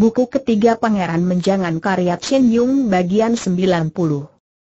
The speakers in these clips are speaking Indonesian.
Buku ketiga Pangeran Menjangan karya Chen Yung bagian 90.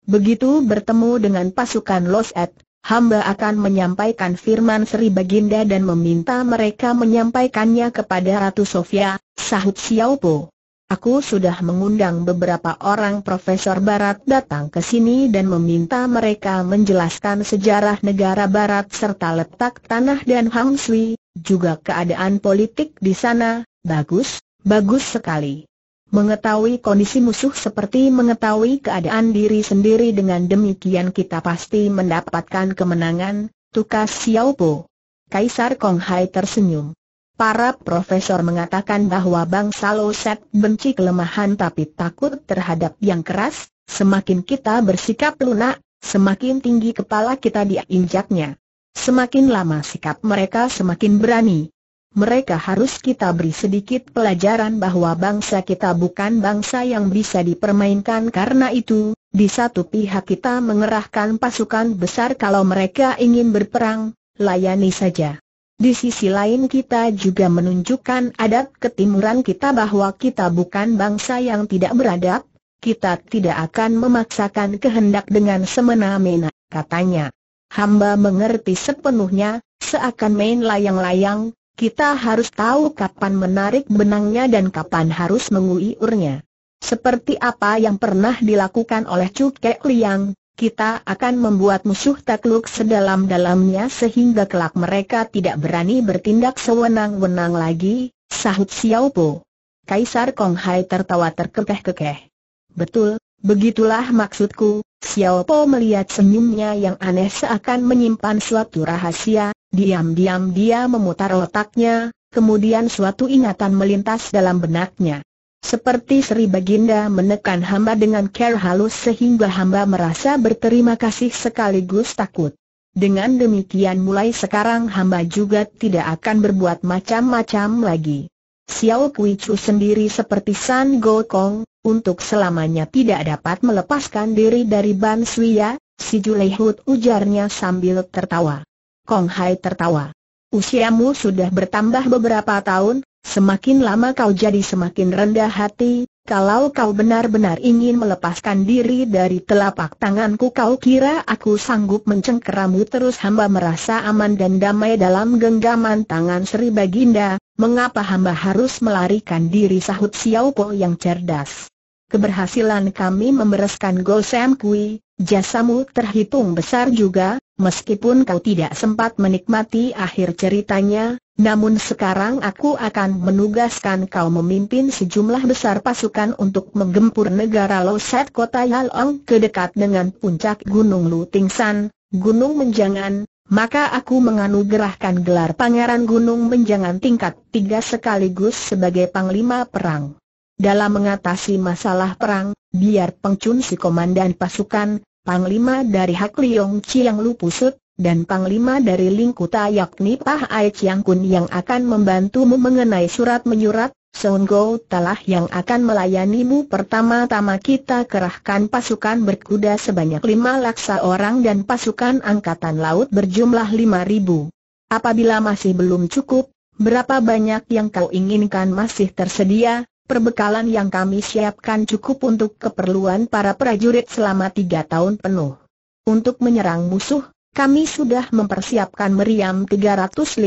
Begitu bertemu dengan pasukan Los Ed, hamba akan menyampaikan firman Sri Baginda dan meminta mereka menyampaikannya kepada Ratu Sofia, sahut Xiao Po. Aku sudah mengundang beberapa orang Profesor Barat datang ke sini dan meminta mereka menjelaskan sejarah negara Barat serta letak tanah dan Hang Sui, juga keadaan politik di sana, bagus, Bagus sekali. Mengetahui kondisi musuh seperti mengetahui keadaan diri sendiri dengan demikian kita pasti mendapatkan kemenangan, tukas Xiao Po. Kaisar Kong Hai tersenyum. Para profesor mengatakan bahwa bangsa Loset benci kelemahan tapi takut terhadap yang keras, semakin kita bersikap lunak, semakin tinggi kepala kita diinjaknya. Semakin lama sikap mereka semakin berani mereka harus kita beri sedikit pelajaran bahwa bangsa kita bukan bangsa yang bisa dipermainkan karena itu, di satu pihak kita mengerahkan pasukan besar kalau mereka ingin berperang, layani saja. Di sisi lain kita juga menunjukkan adat ketimuran kita bahwa kita bukan bangsa yang tidak beradab, kita tidak akan memaksakan kehendak dengan semena-mena, katanya. Hamba mengerti sepenuhnya, seakan main layang-layang, kita harus tahu kapan menarik benangnya dan kapan harus menguiurnya. Seperti apa yang pernah dilakukan oleh Chu Ke Liang, kita akan membuat musuh takluk sedalam-dalamnya sehingga kelak mereka tidak berani bertindak sewenang-wenang lagi, sahut Xiao Po. Kaisar Kong Hai tertawa terkekeh-kekeh. Betul, begitulah maksudku, Xiao Po melihat senyumnya yang aneh seakan menyimpan suatu rahasia, Diam-diam dia memutar letaknya, kemudian suatu ingatan melintas dalam benaknya. Seperti Sri Baginda menekan hamba dengan care halus sehingga hamba merasa berterima kasih sekaligus takut. Dengan demikian mulai sekarang hamba juga tidak akan berbuat macam-macam lagi. Xiao Kui sendiri seperti San Gokong, untuk selamanya tidak dapat melepaskan diri dari Ban Suya, si Julehut ujarnya sambil tertawa. Kong Hai tertawa. Usiamu sudah bertambah beberapa tahun, semakin lama kau jadi semakin rendah hati, kalau kau benar-benar ingin melepaskan diri dari telapak tanganku kau kira aku sanggup mencengkeramu terus hamba merasa aman dan damai dalam genggaman tangan Sri Baginda, mengapa hamba harus melarikan diri sahut Xiao Po yang cerdas. Keberhasilan kami membereskan Gosem Kui, jasamu terhitung besar juga, Meskipun kau tidak sempat menikmati akhir ceritanya, namun sekarang aku akan menugaskan kau memimpin sejumlah besar pasukan untuk menggempur negara Loset kota Yalong ke dekat dengan puncak Gunung Lutingsan, Gunung Menjangan, maka aku menganugerahkan gelar Pangeran Gunung Menjangan tingkat tiga sekaligus sebagai Panglima Perang. Dalam mengatasi masalah perang, biar pengcun si komandan pasukan, Panglima dari Hak Liong Chiang Lu Pusut, dan Panglima dari Lingkuta yakni Pah Ai Chiang Kun yang akan membantumu mengenai surat-menyurat, Seon Go telah yang akan melayanimu pertama-tama kita kerahkan pasukan berkuda sebanyak lima laksa orang dan pasukan angkatan laut berjumlah lima ribu. Apabila masih belum cukup, berapa banyak yang kau inginkan masih tersedia, Perbekalan yang kami siapkan cukup untuk keperluan para prajurit selama tiga tahun penuh. Untuk menyerang musuh, kami sudah mempersiapkan meriam 350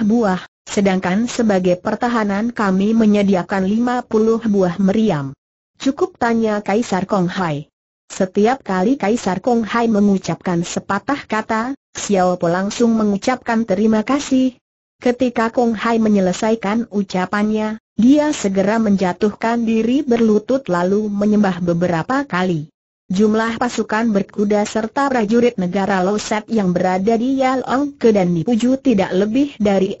buah, sedangkan sebagai pertahanan kami menyediakan 50 buah meriam. Cukup tanya Kaisar Kong Hai. Setiap kali Kaisar Kong Hai mengucapkan sepatah kata, Xiao Po langsung mengucapkan terima kasih, Ketika Kong Hai menyelesaikan ucapannya, dia segera menjatuhkan diri berlutut lalu menyembah beberapa kali. Jumlah pasukan berkuda serta prajurit negara Loset yang berada di Yalong Ke dan Nipuju tidak lebih dari 6.000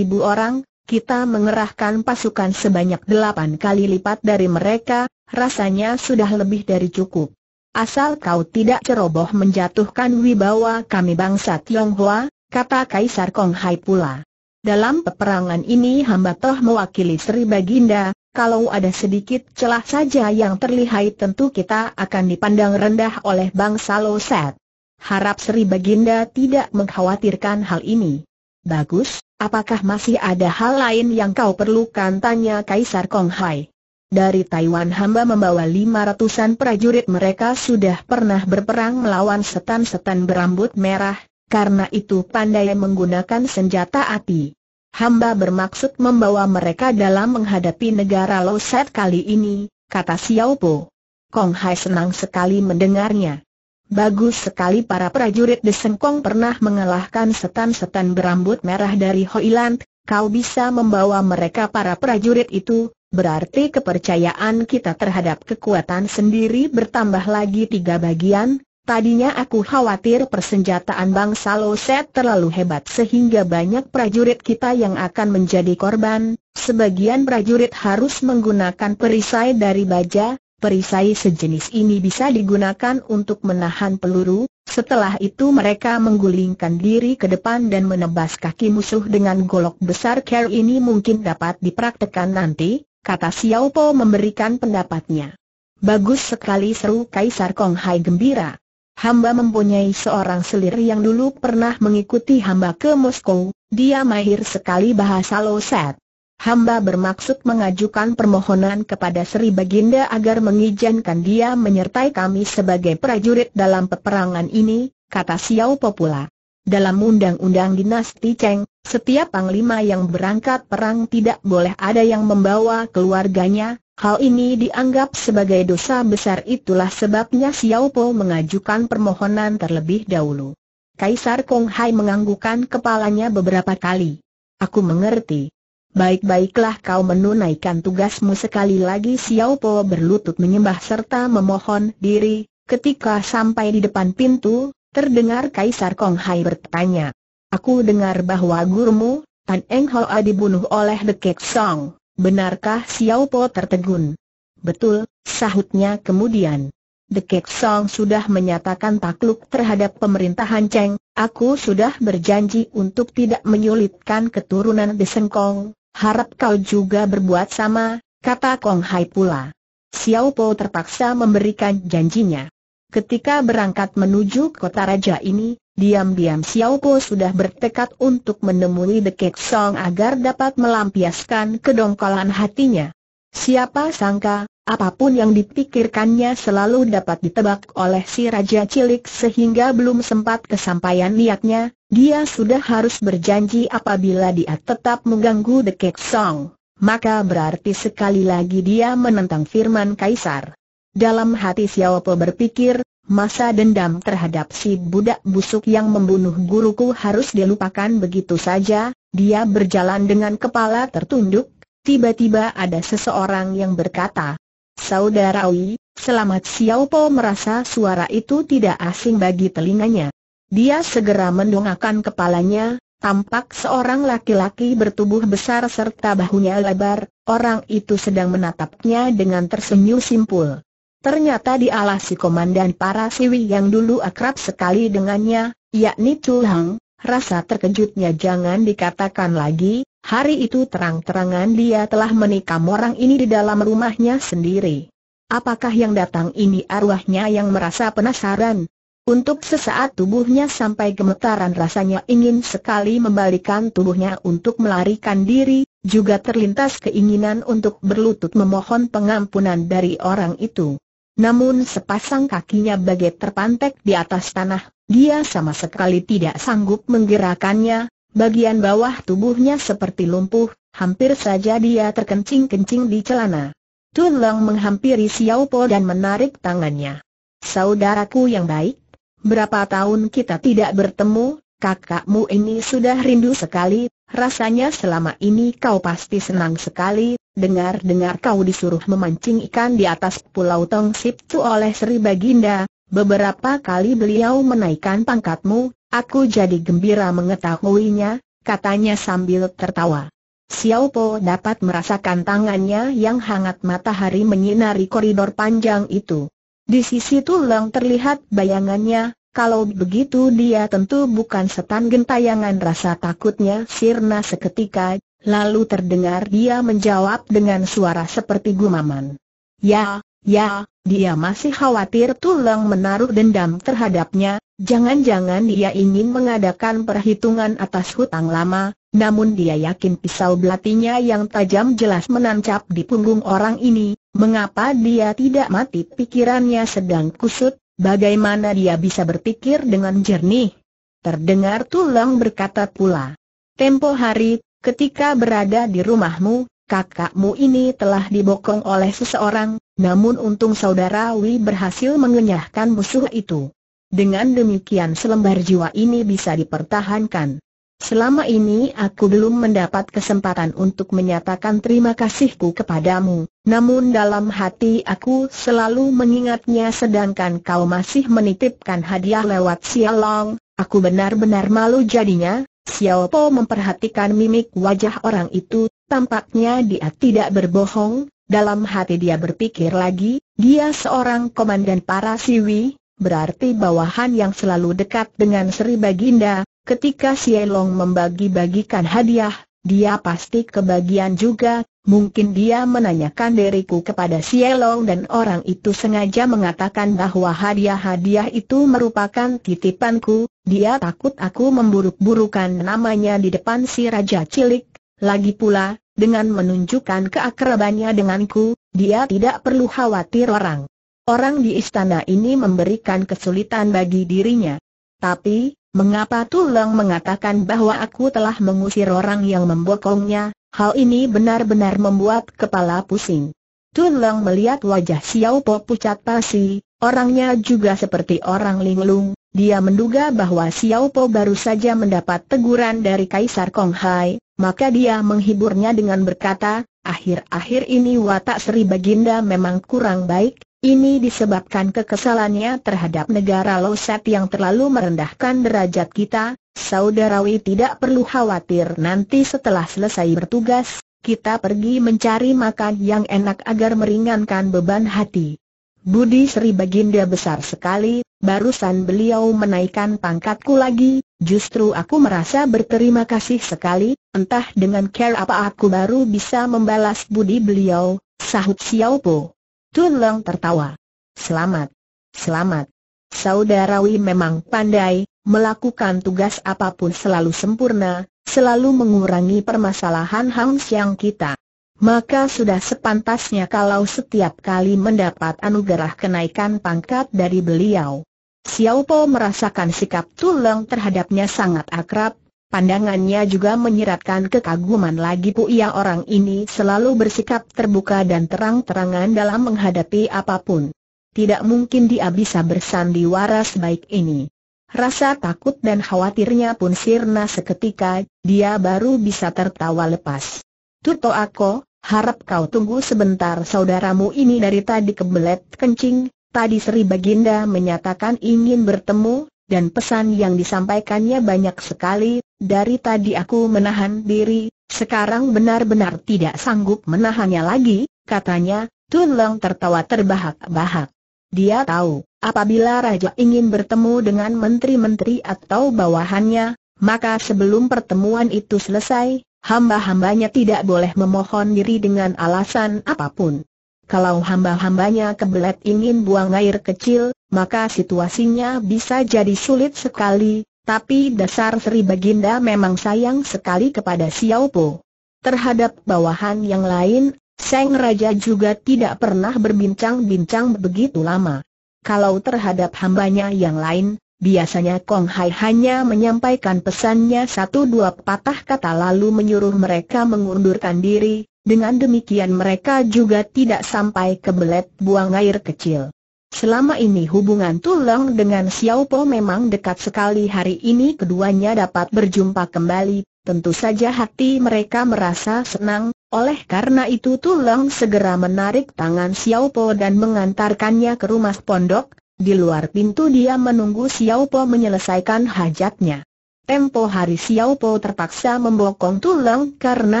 orang, kita mengerahkan pasukan sebanyak delapan kali lipat dari mereka, rasanya sudah lebih dari cukup. Asal kau tidak ceroboh menjatuhkan wibawa kami bangsa Tionghoa, kata Kaisar Kong Hai pula. Dalam peperangan ini hamba toh mewakili Sri Baginda, kalau ada sedikit celah saja yang terlihat tentu kita akan dipandang rendah oleh bangsa Loset. Harap Sri Baginda tidak mengkhawatirkan hal ini. Bagus, apakah masih ada hal lain yang kau perlukan? Tanya Kaisar Konghai. Dari Taiwan hamba membawa lima ratusan prajurit mereka sudah pernah berperang melawan setan-setan berambut merah, karena itu pandai menggunakan senjata api. Hamba bermaksud membawa mereka dalam menghadapi negara Loset kali ini, kata Xiao Po. Kong Hai senang sekali mendengarnya. Bagus sekali para prajurit di Sengkong pernah mengalahkan setan-setan berambut merah dari Hoiland, kau bisa membawa mereka para prajurit itu, berarti kepercayaan kita terhadap kekuatan sendiri bertambah lagi tiga bagian, Tadinya aku khawatir persenjataan bangsa Loset terlalu hebat sehingga banyak prajurit kita yang akan menjadi korban. Sebagian prajurit harus menggunakan perisai dari baja, perisai sejenis ini bisa digunakan untuk menahan peluru. Setelah itu mereka menggulingkan diri ke depan dan menebas kaki musuh dengan golok besar care ini mungkin dapat dipraktekkan nanti, kata Xiao Po memberikan pendapatnya. Bagus sekali seru Kaisar Kong Hai gembira. Hamba mempunyai seorang selir yang dulu pernah mengikuti hamba ke Moskow, dia mahir sekali bahasa loset. Hamba bermaksud mengajukan permohonan kepada Sri Baginda agar mengizinkan dia menyertai kami sebagai prajurit dalam peperangan ini, kata Xiao Popula. Dalam undang-undang dinasti Cheng, setiap panglima yang berangkat perang tidak boleh ada yang membawa keluarganya, Hal ini dianggap sebagai dosa besar itulah sebabnya Xiao Po mengajukan permohonan terlebih dahulu. Kaisar Kong Hai menganggukkan kepalanya beberapa kali. Aku mengerti. Baik-baiklah kau menunaikan tugasmu sekali lagi Xiao Po berlutut menyembah serta memohon diri. Ketika sampai di depan pintu, terdengar Kaisar Kong Hai bertanya. Aku dengar bahwa gurumu, Tan Eng Hoa dibunuh oleh The Kek Song. Benarkah Xiao Po tertegun? Betul, sahutnya kemudian. The Kek Song sudah menyatakan takluk terhadap pemerintahan Cheng, aku sudah berjanji untuk tidak menyulitkan keturunan Kong. harap kau juga berbuat sama, kata Kong Hai pula. Xiao Po terpaksa memberikan janjinya. Ketika berangkat menuju kota raja ini, Diam-diam Xiao Po sudah bertekad untuk menemui The Kek Song agar dapat melampiaskan kedongkolan hatinya. Siapa sangka, apapun yang dipikirkannya selalu dapat ditebak oleh si Raja Cilik sehingga belum sempat kesampaian niatnya, dia sudah harus berjanji apabila dia tetap mengganggu The Kek Song. Maka berarti sekali lagi dia menentang firman Kaisar. Dalam hati Xiao Po berpikir, masa dendam terhadap si budak busuk yang membunuh guruku harus dilupakan begitu saja, dia berjalan dengan kepala tertunduk, tiba-tiba ada seseorang yang berkata, Saudara Saudarawi, selamat Xiao Po merasa suara itu tidak asing bagi telinganya. Dia segera mendongakkan kepalanya, tampak seorang laki-laki bertubuh besar serta bahunya lebar, orang itu sedang menatapnya dengan tersenyum simpul. Ternyata dialah si komandan para siwi yang dulu akrab sekali dengannya, yakni Tulang, rasa terkejutnya jangan dikatakan lagi, hari itu terang-terangan dia telah menikam orang ini di dalam rumahnya sendiri. Apakah yang datang ini arwahnya yang merasa penasaran? Untuk sesaat tubuhnya sampai gemetaran rasanya ingin sekali membalikan tubuhnya untuk melarikan diri, juga terlintas keinginan untuk berlutut memohon pengampunan dari orang itu. Namun sepasang kakinya bagai terpantek di atas tanah, dia sama sekali tidak sanggup menggerakkannya, bagian bawah tubuhnya seperti lumpuh, hampir saja dia terkencing-kencing di celana. Tun Leng menghampiri Xiao Po dan menarik tangannya. Saudaraku yang baik, berapa tahun kita tidak bertemu, kakakmu ini sudah rindu sekali, Rasanya selama ini kau pasti senang sekali, dengar-dengar kau disuruh memancing ikan di atas pulau Tong Sip Tu oleh Sri Baginda, beberapa kali beliau menaikkan pangkatmu, aku jadi gembira mengetahuinya, katanya sambil tertawa. Xiao Po dapat merasakan tangannya yang hangat matahari menyinari koridor panjang itu. Di sisi tulang terlihat bayangannya, kalau begitu dia tentu bukan setan gentayangan rasa takutnya sirna seketika, lalu terdengar dia menjawab dengan suara seperti gumaman. Ya, ya, dia masih khawatir tulang menaruh dendam terhadapnya, jangan-jangan dia ingin mengadakan perhitungan atas hutang lama, namun dia yakin pisau belatinya yang tajam jelas menancap di punggung orang ini, mengapa dia tidak mati pikirannya sedang kusut, Bagaimana dia bisa berpikir dengan jernih? Terdengar Tulang berkata pula. Tempo hari, ketika berada di rumahmu, kakakmu ini telah dibokong oleh seseorang, namun untung saudara Wi berhasil mengenyahkan musuh itu. Dengan demikian selembar jiwa ini bisa dipertahankan. Selama ini aku belum mendapat kesempatan untuk menyatakan terima kasihku kepadamu, namun dalam hati aku selalu mengingatnya sedangkan kau masih menitipkan hadiah lewat Sialong, aku benar-benar malu jadinya, Xiao Po memperhatikan mimik wajah orang itu, tampaknya dia tidak berbohong, dalam hati dia berpikir lagi, dia seorang komandan para siwi, berarti bawahan yang selalu dekat dengan Sri Baginda, Ketika Sielong membagi-bagikan hadiah, dia pasti kebagian juga, mungkin dia menanyakan diriku kepada Sielong dan orang itu sengaja mengatakan bahwa hadiah-hadiah itu merupakan titipanku, dia takut aku memburuk-burukan namanya di depan si Raja Cilik, lagi pula, dengan menunjukkan keakrabannya denganku, dia tidak perlu khawatir orang. Orang di istana ini memberikan kesulitan bagi dirinya. Tapi, Mengapa Tulang mengatakan bahwa aku telah mengusir orang yang membokongnya, hal ini benar-benar membuat kepala pusing. Tulang melihat wajah Xiao Po pucat pasi, orangnya juga seperti orang linglung, dia menduga bahwa Xiao Po baru saja mendapat teguran dari Kaisar Kong Hai, maka dia menghiburnya dengan berkata, akhir-akhir ini watak Sri Baginda memang kurang baik, ini disebabkan kekesalannya terhadap negara Loset yang terlalu merendahkan derajat kita, saudarawi tidak perlu khawatir nanti setelah selesai bertugas, kita pergi mencari makan yang enak agar meringankan beban hati. Budi Sri Baginda besar sekali, barusan beliau menaikkan pangkatku lagi, justru aku merasa berterima kasih sekali, entah dengan care apa aku baru bisa membalas budi beliau, sahut Xiao Po. Tuleng tertawa. Selamat. Selamat. Saudarawi memang pandai, melakukan tugas apapun selalu sempurna, selalu mengurangi permasalahan Hang Siang kita. Maka sudah sepantasnya kalau setiap kali mendapat anugerah kenaikan pangkat dari beliau. Xiao Po merasakan sikap Tuleng terhadapnya sangat akrab, Pandangannya juga menyiratkan kekaguman lagi Ia orang ini selalu bersikap terbuka dan terang-terangan dalam menghadapi apapun. Tidak mungkin dia bisa bersandiwara sebaik ini. Rasa takut dan khawatirnya pun sirna seketika, dia baru bisa tertawa lepas. Tuto aku, harap kau tunggu sebentar saudaramu ini dari tadi kebelet kencing, tadi Sri Baginda menyatakan ingin bertemu, dan pesan yang disampaikannya banyak sekali, dari tadi aku menahan diri, sekarang benar-benar tidak sanggup menahannya lagi, katanya, Tun Long tertawa terbahak-bahak. Dia tahu, apabila Raja ingin bertemu dengan menteri-menteri atau bawahannya, maka sebelum pertemuan itu selesai, hamba-hambanya tidak boleh memohon diri dengan alasan apapun. Kalau hamba-hambanya kebelet ingin buang air kecil, maka situasinya bisa jadi sulit sekali, tapi dasar Sri Baginda memang sayang sekali kepada Xiao Po. Terhadap bawahan yang lain, Seng Raja juga tidak pernah berbincang-bincang begitu lama. Kalau terhadap hambanya yang lain, biasanya Kong Hai hanya menyampaikan pesannya satu dua patah kata lalu menyuruh mereka mengundurkan diri, dengan demikian mereka juga tidak sampai kebelet buang air kecil. Selama ini hubungan Tulong dengan Xiao Po memang dekat sekali hari ini keduanya dapat berjumpa kembali, tentu saja hati mereka merasa senang, oleh karena itu Tulong segera menarik tangan Xiao Po dan mengantarkannya ke rumah pondok, di luar pintu dia menunggu Xiao Po menyelesaikan hajatnya. Tempo hari Xiao Po terpaksa membokong tulang karena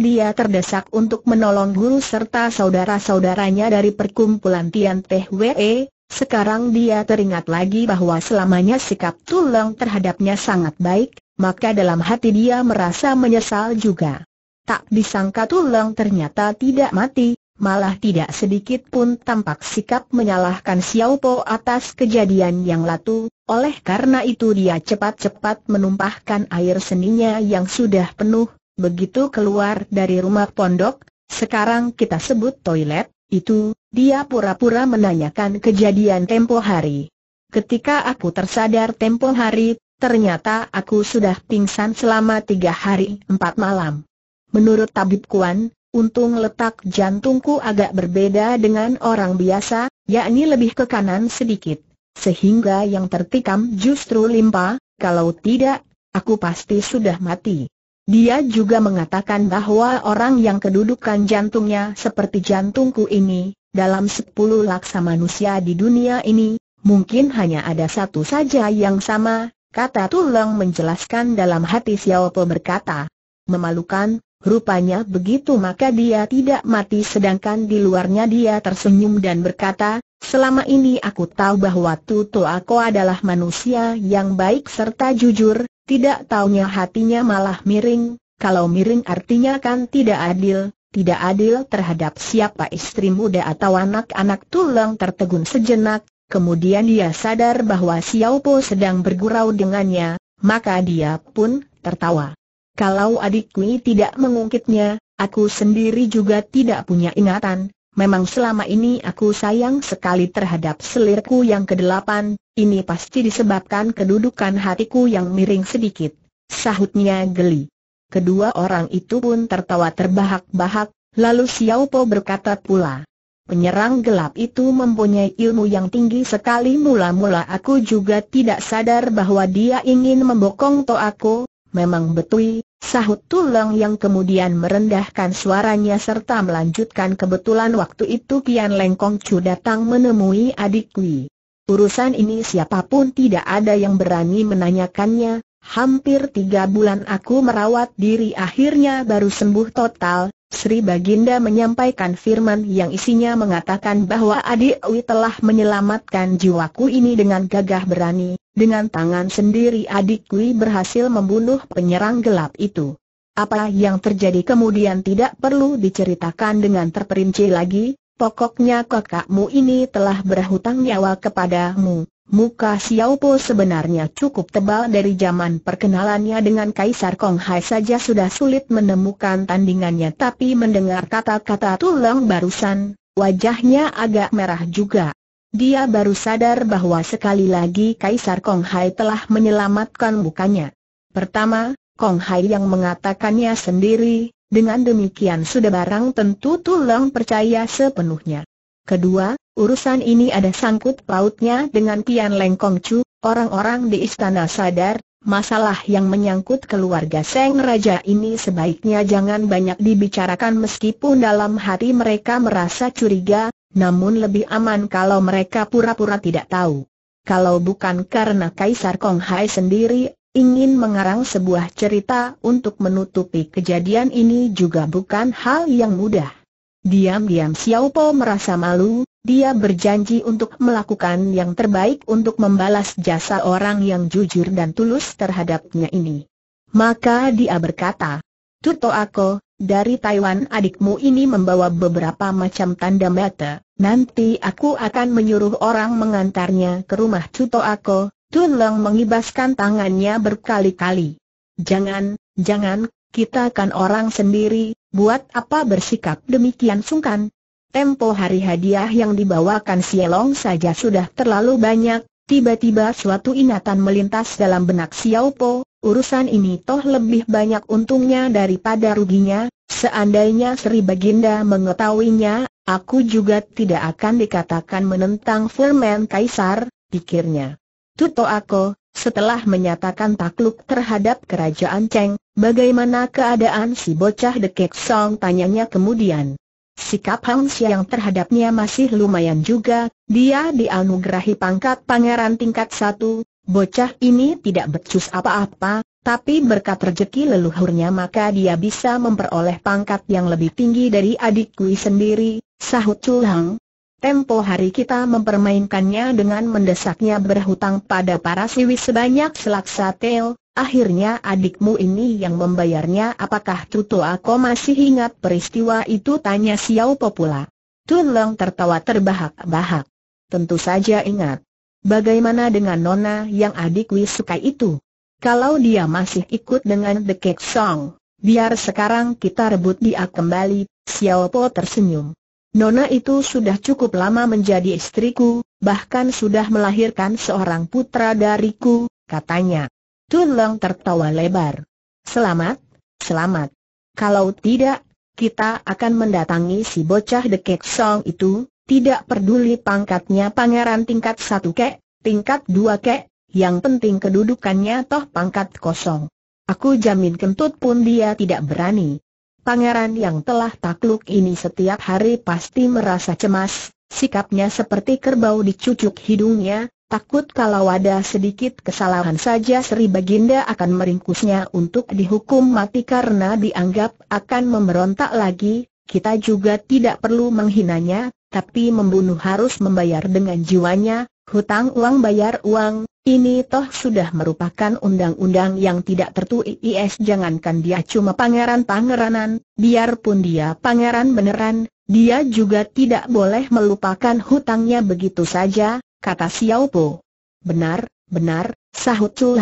dia terdesak untuk menolong guru serta saudara-saudaranya dari perkumpulan Tian Teh We. Sekarang dia teringat lagi bahwa selamanya sikap tulang terhadapnya sangat baik, maka dalam hati dia merasa menyesal juga. Tak disangka tulang ternyata tidak mati, malah tidak sedikit pun tampak sikap menyalahkan Xiao Po atas kejadian yang lalu. oleh karena itu dia cepat-cepat menumpahkan air seninya yang sudah penuh, begitu keluar dari rumah pondok, sekarang kita sebut toilet, itu, dia pura-pura menanyakan kejadian tempo hari. Ketika aku tersadar tempo hari, ternyata aku sudah pingsan selama tiga hari empat malam. Menurut Tabib Kuan, Untung letak jantungku agak berbeda dengan orang biasa, yakni lebih ke kanan sedikit. Sehingga yang tertikam justru limpa, kalau tidak, aku pasti sudah mati. Dia juga mengatakan bahwa orang yang kedudukan jantungnya seperti jantungku ini, dalam sepuluh laksa manusia di dunia ini, mungkin hanya ada satu saja yang sama, kata Tuleng menjelaskan dalam hati Xiao Po berkata. Memalukan, Rupanya begitu maka dia tidak mati sedangkan di luarnya dia tersenyum dan berkata, selama ini aku tahu bahwa Tuto aku adalah manusia yang baik serta jujur, tidak taunya hatinya malah miring, kalau miring artinya kan tidak adil, tidak adil terhadap siapa istri muda atau anak-anak tulang tertegun sejenak, kemudian dia sadar bahwa Xiao Po sedang bergurau dengannya, maka dia pun tertawa. Kalau adikku tidak mengungkitnya, aku sendiri juga tidak punya ingatan. Memang selama ini aku sayang sekali terhadap selirku yang kedelapan, ini pasti disebabkan kedudukan hatiku yang miring sedikit. Sahutnya geli. Kedua orang itu pun tertawa terbahak-bahak, lalu Xiao Po berkata pula. Penyerang gelap itu mempunyai ilmu yang tinggi sekali mula-mula aku juga tidak sadar bahwa dia ingin membokong to aku, Memang betul, sahut tulang yang kemudian merendahkan suaranya serta melanjutkan kebetulan waktu itu Kian Lengkong Chu datang menemui adik Kui. Urusan ini siapapun tidak ada yang berani menanyakannya, hampir tiga bulan aku merawat diri akhirnya baru sembuh total, Sri Baginda menyampaikan firman yang isinya mengatakan bahwa adik Wi telah menyelamatkan jiwaku ini dengan gagah berani, dengan tangan sendiri adik Kui berhasil membunuh penyerang gelap itu. Apa yang terjadi kemudian tidak perlu diceritakan dengan terperinci lagi, pokoknya kakakmu ini telah berhutang nyawa kepadamu. Muka Xiao Po sebenarnya cukup tebal dari zaman perkenalannya dengan Kaisar Kong Hai saja sudah sulit menemukan tandingannya tapi mendengar kata-kata tulang barusan, wajahnya agak merah juga. Dia baru sadar bahwa sekali lagi Kaisar Kong Hai telah menyelamatkan mukanya. Pertama, Kong Hai yang mengatakannya sendiri, dengan demikian sudah barang tentu tulang percaya sepenuhnya. Kedua, urusan ini ada sangkut pautnya dengan Tian Leng Kong Chu, orang-orang di istana sadar, Masalah yang menyangkut keluarga Seng Raja ini sebaiknya jangan banyak dibicarakan meskipun dalam hati mereka merasa curiga, namun lebih aman kalau mereka pura-pura tidak tahu. Kalau bukan karena Kaisar Kong Hai sendiri ingin mengarang sebuah cerita untuk menutupi kejadian ini juga bukan hal yang mudah. Diam-diam Xiao Po merasa malu, dia berjanji untuk melakukan yang terbaik untuk membalas jasa orang yang jujur dan tulus terhadapnya ini. Maka dia berkata, Tuto Ako, dari Taiwan adikmu ini membawa beberapa macam tanda mata, nanti aku akan menyuruh orang mengantarnya ke rumah Tuto Ako. Tun Leng mengibaskan tangannya berkali-kali. Jangan, jangan, kita kan orang sendiri, buat apa bersikap demikian sungkan? Tempo hari hadiah yang dibawakan Sielong saja sudah terlalu banyak, tiba-tiba suatu ingatan melintas dalam benak Xiaopo, urusan ini toh lebih banyak untungnya daripada ruginya, seandainya Sri Baginda mengetahuinya, aku juga tidak akan dikatakan menentang firman Kaisar, pikirnya. Tuto aku, setelah menyatakan takluk terhadap kerajaan Cheng, bagaimana keadaan si bocah dekek Song tanyanya kemudian. Sikap Hans yang terhadapnya masih lumayan juga, dia dianugerahi pangkat pangeran tingkat satu, bocah ini tidak becus apa-apa, tapi berkat rejeki leluhurnya maka dia bisa memperoleh pangkat yang lebih tinggi dari adikku sendiri, sahut Hang. Tempo hari kita mempermainkannya dengan mendesaknya berhutang pada para siwi sebanyak selak tel, Akhirnya adikmu ini yang membayarnya apakah Tuto aku masih ingat peristiwa itu tanya Xiao Popula. pula. Tun Long tertawa terbahak-bahak. Tentu saja ingat. Bagaimana dengan Nona yang adik suka itu? Kalau dia masih ikut dengan The Cake Song, biar sekarang kita rebut dia kembali, Xiao Po tersenyum. Nona itu sudah cukup lama menjadi istriku, bahkan sudah melahirkan seorang putra dariku, katanya. Tulong tertawa lebar. Selamat, selamat. Kalau tidak, kita akan mendatangi si bocah dekek song itu, tidak peduli pangkatnya pangeran tingkat satu kek, tingkat dua kek, yang penting kedudukannya toh pangkat kosong. Aku jamin kentut pun dia tidak berani. Pangeran yang telah takluk ini setiap hari pasti merasa cemas, sikapnya seperti kerbau dicucuk hidungnya, Takut kalau ada sedikit kesalahan saja Sri Baginda akan meringkusnya untuk dihukum mati karena dianggap akan memberontak lagi, kita juga tidak perlu menghinanya, tapi membunuh harus membayar dengan jiwanya, hutang uang bayar uang, ini toh sudah merupakan undang-undang yang tidak tertulis jangankan dia cuma pangeran-pangeranan, biarpun dia pangeran beneran, dia juga tidak boleh melupakan hutangnya begitu saja, kata Xiao Po. Benar, benar, sahut Chu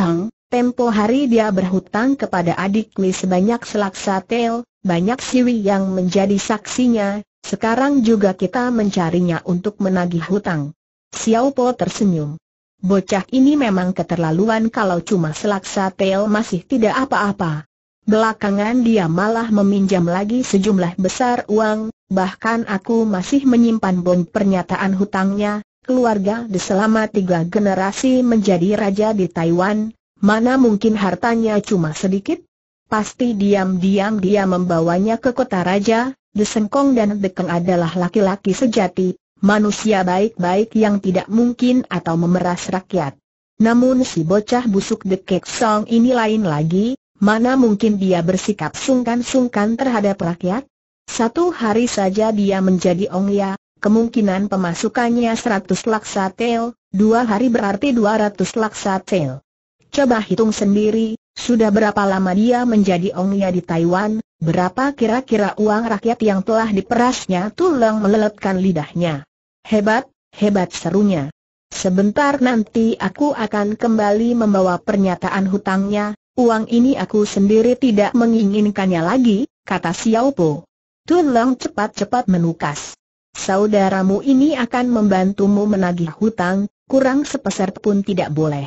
tempo hari dia berhutang kepada adik sebanyak selaksa tel, banyak siwi yang menjadi saksinya, sekarang juga kita mencarinya untuk menagih hutang. Xiao Po tersenyum. Bocah ini memang keterlaluan kalau cuma selaksa tel masih tidak apa-apa. Belakangan dia malah meminjam lagi sejumlah besar uang, bahkan aku masih menyimpan bom pernyataan hutangnya, keluarga di selama tiga generasi menjadi raja di Taiwan, mana mungkin hartanya cuma sedikit? Pasti diam-diam dia membawanya ke kota raja, Desengkong dan Dekeng adalah laki-laki sejati, manusia baik-baik yang tidak mungkin atau memeras rakyat. Namun si bocah busuk Dekek Song ini lain lagi, mana mungkin dia bersikap sungkan-sungkan terhadap rakyat? Satu hari saja dia menjadi ong ya kemungkinan pemasukannya 100 laksa tel, dua hari berarti 200 laksa tel. Coba hitung sendiri, sudah berapa lama dia menjadi ongnya di Taiwan, berapa kira-kira uang rakyat yang telah diperasnya tulang meleletkan lidahnya. Hebat, hebat serunya. Sebentar nanti aku akan kembali membawa pernyataan hutangnya, uang ini aku sendiri tidak menginginkannya lagi, kata Xiao Po. Tulang cepat-cepat menukas saudaramu ini akan membantumu menagih hutang, kurang sepeser pun tidak boleh.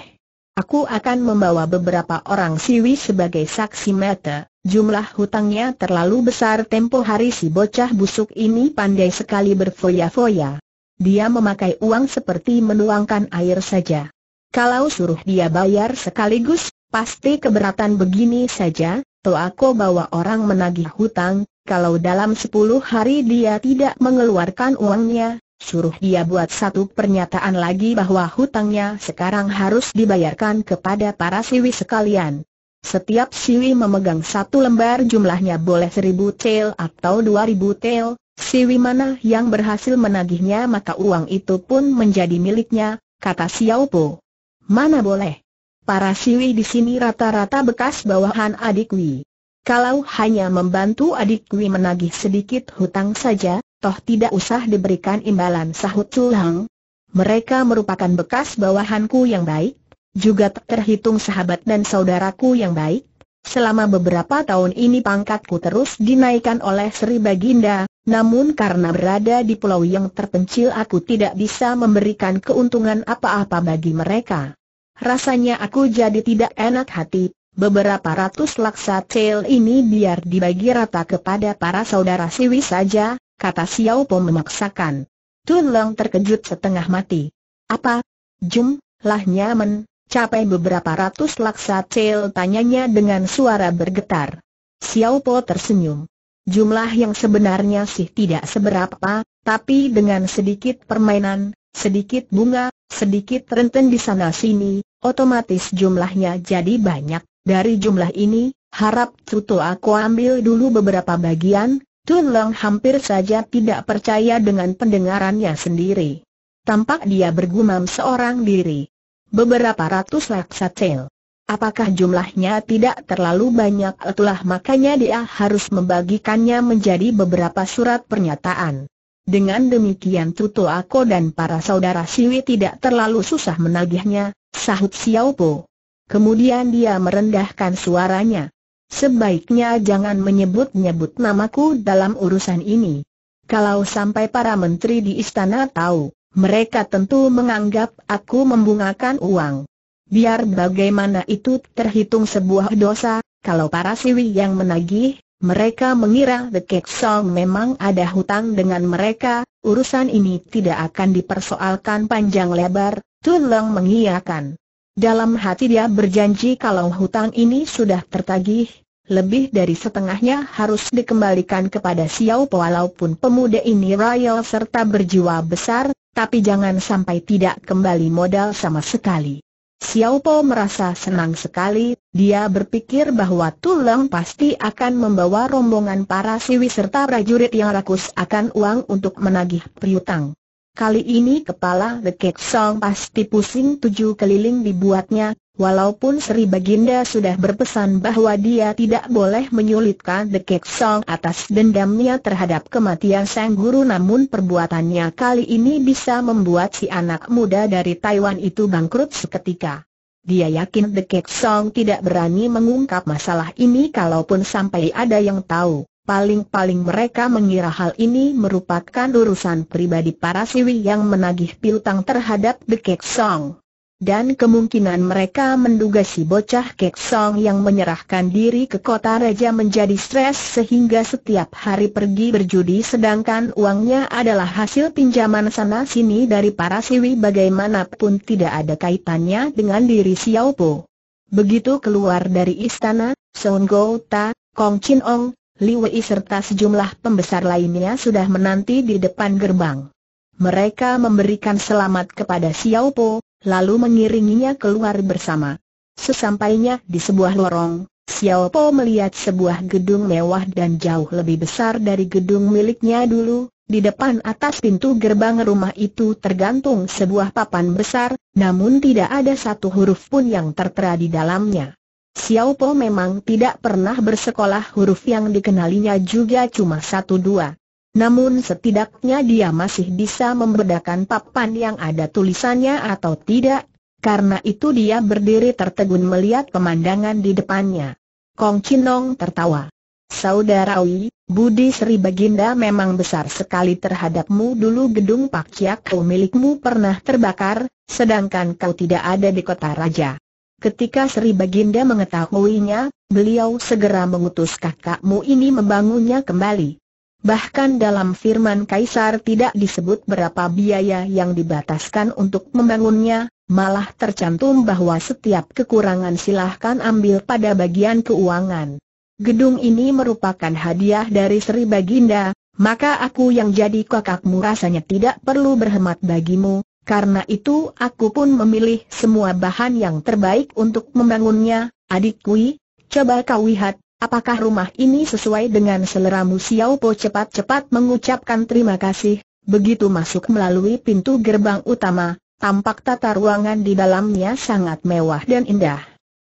Aku akan membawa beberapa orang siwi sebagai saksi mata. Jumlah hutangnya terlalu besar tempo hari si bocah busuk ini pandai sekali berfoya-foya. Dia memakai uang seperti menuangkan air saja. Kalau suruh dia bayar sekaligus, pasti keberatan begini saja, toh aku bawa orang menagih hutang, kalau dalam 10 hari dia tidak mengeluarkan uangnya, suruh dia buat satu pernyataan lagi bahwa hutangnya sekarang harus dibayarkan kepada para siwi sekalian. Setiap siwi memegang satu lembar jumlahnya boleh seribu tel atau dua ribu tel, siwi mana yang berhasil menagihnya maka uang itu pun menjadi miliknya, kata Xiao Po. Mana boleh? Para siwi di sini rata-rata bekas bawahan adik Wi. Kalau hanya membantu adik Gui menagih sedikit hutang saja, toh tidak usah diberikan imbalan sahut Sulhang. Mereka merupakan bekas bawahanku yang baik, juga terhitung sahabat dan saudaraku yang baik. Selama beberapa tahun ini pangkatku terus dinaikkan oleh Sri Baginda, namun karena berada di pulau yang terpencil aku tidak bisa memberikan keuntungan apa-apa bagi mereka. Rasanya aku jadi tidak enak hati, Beberapa ratus laksa tail ini biar dibagi rata kepada para saudara Siwi saja, kata Xiao Po memaksakan. Tun Leng terkejut setengah mati. Apa? Jum, lah nyaman, capai beberapa ratus laksa tail? tanyanya dengan suara bergetar. Xiao Po tersenyum. Jumlah yang sebenarnya sih tidak seberapa, tapi dengan sedikit permainan, sedikit bunga, sedikit renten di sana-sini, otomatis jumlahnya jadi banyak. Dari jumlah ini, harap tutu aku ambil dulu beberapa bagian, Tun Long hampir saja tidak percaya dengan pendengarannya sendiri. Tampak dia bergumam seorang diri. Beberapa ratus cel. Apakah jumlahnya tidak terlalu banyak itulah makanya dia harus membagikannya menjadi beberapa surat pernyataan. Dengan demikian Tutu aku dan para saudara Siwi tidak terlalu susah menagihnya, sahut Xiao Po. Kemudian dia merendahkan suaranya. Sebaiknya jangan menyebut-nyebut namaku dalam urusan ini. Kalau sampai para menteri di istana tahu, mereka tentu menganggap aku membungakan uang. Biar bagaimana itu terhitung sebuah dosa, kalau para siwi yang menagih, mereka mengira The Kek Song memang ada hutang dengan mereka, urusan ini tidak akan dipersoalkan panjang lebar, Tulong mengiyakan. Dalam hati dia berjanji kalau hutang ini sudah tertagih, lebih dari setengahnya harus dikembalikan kepada Xiao Po walaupun pemuda ini royal serta berjiwa besar, tapi jangan sampai tidak kembali modal sama sekali. Xiao Po merasa senang sekali, dia berpikir bahwa Tulang pasti akan membawa rombongan para siwi serta prajurit yang rakus akan uang untuk menagih piutang. Kali ini kepala Lekek Song pasti pusing tujuh keliling dibuatnya, walaupun Sri Baginda sudah berpesan bahwa dia tidak boleh menyulitkan Lekek Song atas dendamnya terhadap kematian Sang Guru namun perbuatannya kali ini bisa membuat si anak muda dari Taiwan itu bangkrut seketika. Dia yakin Dekek Song tidak berani mengungkap masalah ini kalaupun sampai ada yang tahu. Paling-paling mereka mengira hal ini merupakan urusan pribadi para siwi yang menagih piutang terhadap The Kek Song. Dan kemungkinan mereka menduga si bocah Kek Song yang menyerahkan diri ke kota raja menjadi stres sehingga setiap hari pergi berjudi sedangkan uangnya adalah hasil pinjaman sana-sini dari para siwi bagaimanapun tidak ada kaitannya dengan diri Xiao Po. Begitu keluar dari istana, Song Go Ta, Kong Chin Ong, Li Wei serta sejumlah pembesar lainnya sudah menanti di depan gerbang. Mereka memberikan selamat kepada Xiao Po, lalu mengiringinya keluar bersama. Sesampainya di sebuah lorong, Xiao Po melihat sebuah gedung mewah dan jauh lebih besar dari gedung miliknya dulu. Di depan atas pintu gerbang rumah itu tergantung sebuah papan besar, namun tidak ada satu huruf pun yang tertera di dalamnya. Xiao Po memang tidak pernah bersekolah huruf yang dikenalinya juga cuma satu dua. Namun setidaknya dia masih bisa membedakan papan yang ada tulisannya atau tidak, karena itu dia berdiri tertegun melihat pemandangan di depannya. Kong Chinong tertawa. Saudara Wei, budi Sri Baginda memang besar sekali terhadapmu dulu gedung Pak kau milikmu pernah terbakar, sedangkan kau tidak ada di kota raja. Ketika Sri Baginda mengetahuinya, beliau segera mengutus kakakmu ini membangunnya kembali. Bahkan dalam firman Kaisar tidak disebut berapa biaya yang dibataskan untuk membangunnya, malah tercantum bahwa setiap kekurangan silahkan ambil pada bagian keuangan. Gedung ini merupakan hadiah dari Sri Baginda, maka aku yang jadi kakakmu rasanya tidak perlu berhemat bagimu, karena itu aku pun memilih semua bahan yang terbaik untuk membangunnya, adik Kui, coba kau lihat, apakah rumah ini sesuai dengan seleramu Xiao Po cepat-cepat mengucapkan terima kasih, begitu masuk melalui pintu gerbang utama, tampak tata ruangan di dalamnya sangat mewah dan indah.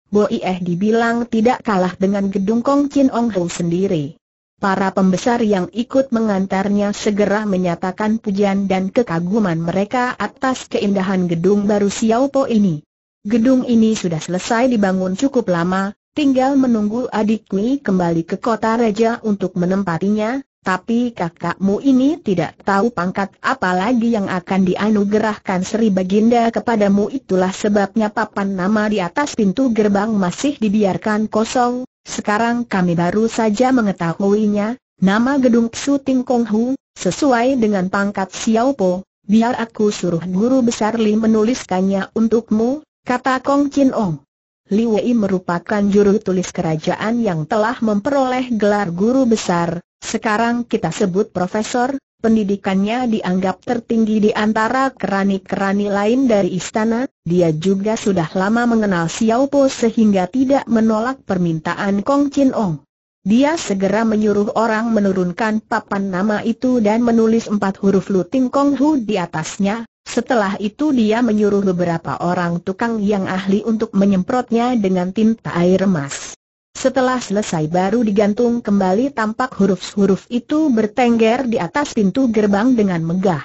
Bo Ieh dibilang tidak kalah dengan gedung Kong Chin Ong Ho sendiri. Para pembesar yang ikut mengantarnya segera menyatakan pujian dan kekaguman mereka atas keindahan gedung baru Po ini. Gedung ini sudah selesai dibangun cukup lama, tinggal menunggu adik kembali ke kota raja untuk menempatinya, tapi kakakmu ini tidak tahu pangkat apa lagi yang akan dianugerahkan Sri Baginda kepadamu itulah sebabnya papan nama di atas pintu gerbang masih dibiarkan kosong, sekarang kami baru saja mengetahuinya, nama gedung Su Ting Kong Hu, sesuai dengan pangkat Xiao Po, biar aku suruh guru besar Li menuliskannya untukmu, kata Kong Chin Ong. Li Wei merupakan juru tulis kerajaan yang telah memperoleh gelar guru besar, sekarang kita sebut profesor, Pendidikannya dianggap tertinggi di antara kerani-kerani lain dari istana, dia juga sudah lama mengenal Xiao Po sehingga tidak menolak permintaan Kong Chin Ong. Dia segera menyuruh orang menurunkan papan nama itu dan menulis empat huruf Lu Luting Kong Hu di atasnya. Setelah itu dia menyuruh beberapa orang tukang yang ahli untuk menyemprotnya dengan tinta air emas. Setelah selesai baru digantung kembali tampak huruf-huruf itu bertengger di atas pintu gerbang dengan megah.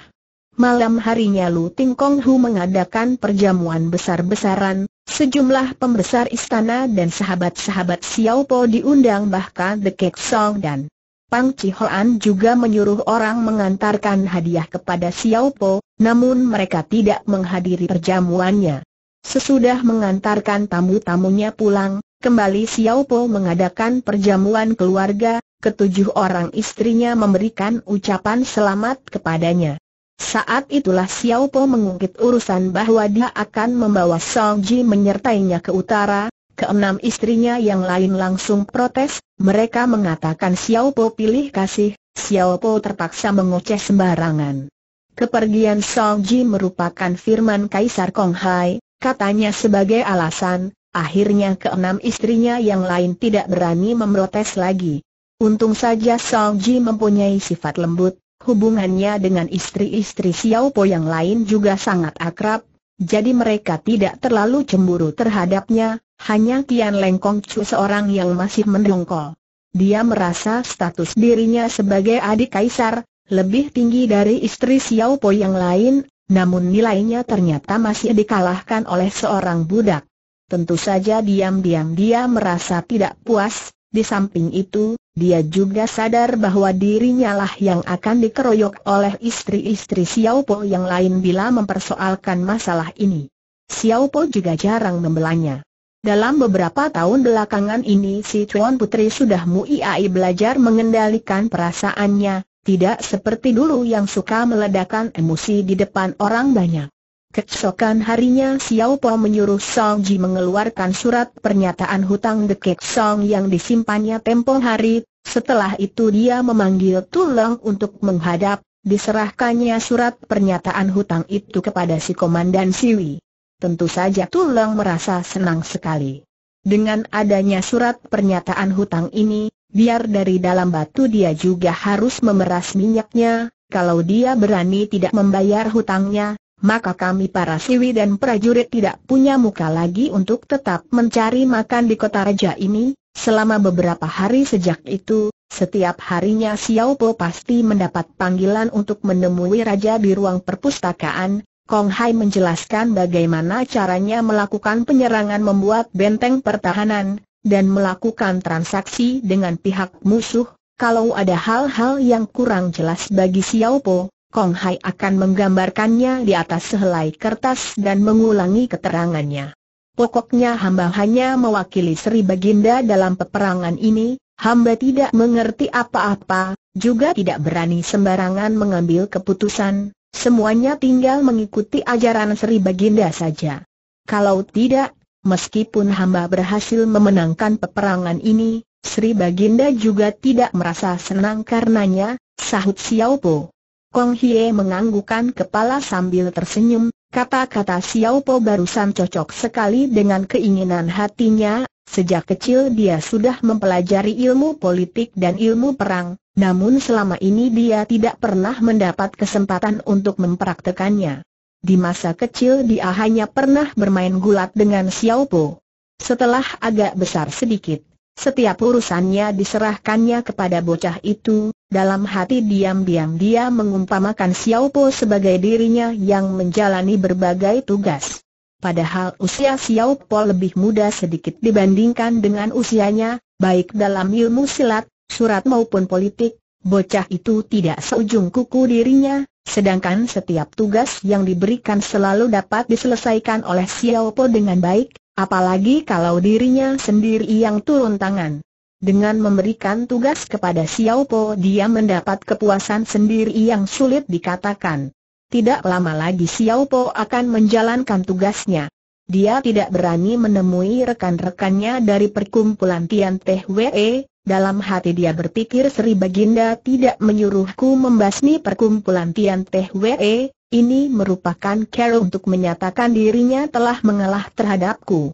Malam harinya Lu Ting Kong Hu mengadakan perjamuan besar-besaran, sejumlah pembesar istana dan sahabat-sahabat Xiao Po diundang bahkan The Kek Song dan Pang Chihoan juga menyuruh orang mengantarkan hadiah kepada Xiao Po, namun mereka tidak menghadiri perjamuannya. Sesudah mengantarkan tamu-tamunya pulang, Kembali Xiao Po mengadakan perjamuan keluarga, ketujuh orang istrinya memberikan ucapan selamat kepadanya. Saat itulah Xiao Po mengungkit urusan bahwa dia akan membawa Song Ji menyertainya ke utara. Keenam istrinya yang lain langsung protes, mereka mengatakan Xiao Po pilih kasih, Xiao Po terpaksa mengoceh sembarangan. Kepergian Song Ji merupakan firman Kaisar Konghai, katanya sebagai alasan, Akhirnya keenam istrinya yang lain tidak berani memprotes lagi. Untung saja Song Ji mempunyai sifat lembut, hubungannya dengan istri-istri Xiao Po yang lain juga sangat akrab, jadi mereka tidak terlalu cemburu terhadapnya, hanya Tian Lengkong Kong Chu seorang yang masih mendongkol. Dia merasa status dirinya sebagai adik kaisar, lebih tinggi dari istri Xiao Po yang lain, namun nilainya ternyata masih dikalahkan oleh seorang budak. Tentu saja diam-diam dia merasa tidak puas, di samping itu, dia juga sadar bahwa dirinya lah yang akan dikeroyok oleh istri-istri Xiao Po yang lain bila mempersoalkan masalah ini. Xiao Po juga jarang membelanya. Dalam beberapa tahun belakangan ini si Chuan Putri sudah muiai belajar mengendalikan perasaannya, tidak seperti dulu yang suka meledakan emosi di depan orang banyak. Keesokan harinya Xiao Po menyuruh Song Ji mengeluarkan surat pernyataan hutang The Kek Song yang disimpannya tempo hari, setelah itu dia memanggil Tulang untuk menghadap, diserahkannya surat pernyataan hutang itu kepada si Komandan Siwi. Tentu saja Tulang merasa senang sekali. Dengan adanya surat pernyataan hutang ini, biar dari dalam batu dia juga harus memeras minyaknya, kalau dia berani tidak membayar hutangnya, maka kami para siwi dan prajurit tidak punya muka lagi untuk tetap mencari makan di kota raja ini. Selama beberapa hari sejak itu, setiap harinya Xiao Po pasti mendapat panggilan untuk menemui raja di ruang perpustakaan. Kong Hai menjelaskan bagaimana caranya melakukan penyerangan membuat benteng pertahanan, dan melakukan transaksi dengan pihak musuh, kalau ada hal-hal yang kurang jelas bagi Xiao Po, Kong Hai akan menggambarkannya di atas sehelai kertas dan mengulangi keterangannya. Pokoknya hamba hanya mewakili Sri Baginda dalam peperangan ini, hamba tidak mengerti apa-apa, juga tidak berani sembarangan mengambil keputusan, semuanya tinggal mengikuti ajaran Sri Baginda saja. Kalau tidak, meskipun hamba berhasil memenangkan peperangan ini, Sri Baginda juga tidak merasa senang karenanya, sahut Xiao Po. Kong Hie menganggukan kepala sambil tersenyum, kata-kata Xiao Po barusan cocok sekali dengan keinginan hatinya, sejak kecil dia sudah mempelajari ilmu politik dan ilmu perang, namun selama ini dia tidak pernah mendapat kesempatan untuk mempraktekannya. Di masa kecil dia hanya pernah bermain gulat dengan Xiao Po. Setelah agak besar sedikit, setiap urusannya diserahkannya kepada bocah itu, dalam hati diam-diam dia mengumpamakan Xiao Po sebagai dirinya yang menjalani berbagai tugas. Padahal usia Xiao Po lebih muda sedikit dibandingkan dengan usianya, baik dalam ilmu silat, surat maupun politik, bocah itu tidak seujung kuku dirinya, Sedangkan setiap tugas yang diberikan selalu dapat diselesaikan oleh Xiao Po dengan baik, apalagi kalau dirinya sendiri yang turun tangan. Dengan memberikan tugas kepada Xiao Po dia mendapat kepuasan sendiri yang sulit dikatakan. Tidak lama lagi Xiao Po akan menjalankan tugasnya. Dia tidak berani menemui rekan-rekannya dari perkumpulan Tian Teh Wei, dalam hati dia berpikir Sri Baginda tidak menyuruhku membasmi perkumpulan Tian Teh Wei. ini merupakan cara untuk menyatakan dirinya telah mengalah terhadapku.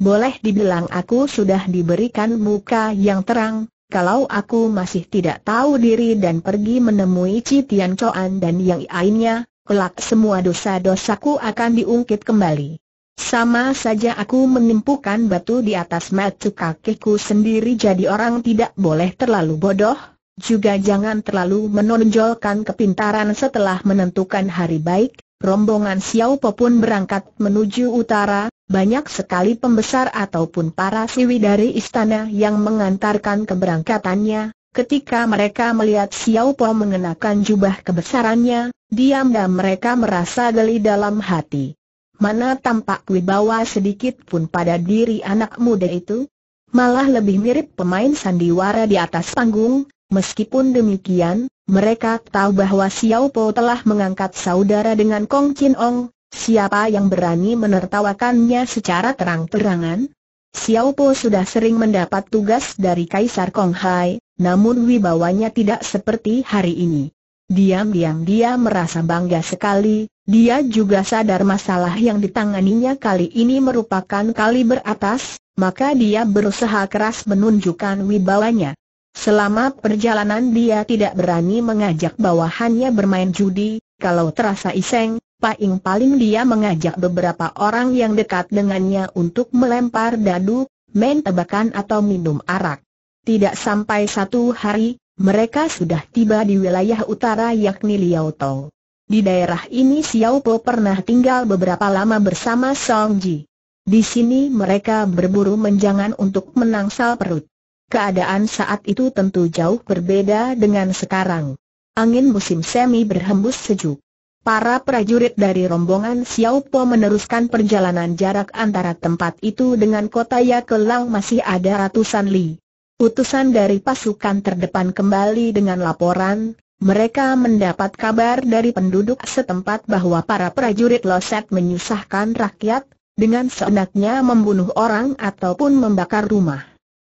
Boleh dibilang aku sudah diberikan muka yang terang, kalau aku masih tidak tahu diri dan pergi menemui Citian Tian Coan dan yang lainnya, kelak semua dosa-dosaku akan diungkit kembali. Sama saja aku menimpukan batu di atas mata kakiku sendiri jadi orang tidak boleh terlalu bodoh, juga jangan terlalu menonjolkan kepintaran setelah menentukan hari baik, rombongan Xiao Po pun berangkat menuju utara, banyak sekali pembesar ataupun para siwi dari istana yang mengantarkan keberangkatannya, ketika mereka melihat Xiao Po mengenakan jubah kebesarannya, diam diam mereka merasa geli dalam hati mana tampak wibawa sedikit pun pada diri anak muda itu. Malah lebih mirip pemain sandiwara di atas panggung, meskipun demikian, mereka tahu bahwa Xiao Po telah mengangkat saudara dengan Kong Chin Ong, siapa yang berani menertawakannya secara terang-terangan? Xiao Po sudah sering mendapat tugas dari Kaisar Kong Hai, namun wibawanya tidak seperti hari ini. Diam-diam dia merasa bangga sekali, dia juga sadar masalah yang ditanganinya kali ini merupakan kali beratas, maka dia berusaha keras menunjukkan wibawanya. Selama perjalanan dia tidak berani mengajak bawahannya bermain judi, kalau terasa iseng, paling paling dia mengajak beberapa orang yang dekat dengannya untuk melempar dadu, main tebakan atau minum arak. Tidak sampai satu hari, mereka sudah tiba di wilayah utara yakni Liao Tong. Di daerah ini Xiao Po pernah tinggal beberapa lama bersama Song Ji. Di sini mereka berburu menjangan untuk menangsal perut. Keadaan saat itu tentu jauh berbeda dengan sekarang. Angin musim semi berhembus sejuk. Para prajurit dari rombongan Xiao Po meneruskan perjalanan jarak antara tempat itu dengan kota Yakelang masih ada ratusan li. Utusan dari pasukan terdepan kembali dengan laporan, mereka mendapat kabar dari penduduk setempat bahwa para prajurit Loset menyusahkan rakyat, dengan seenaknya membunuh orang ataupun membakar rumah.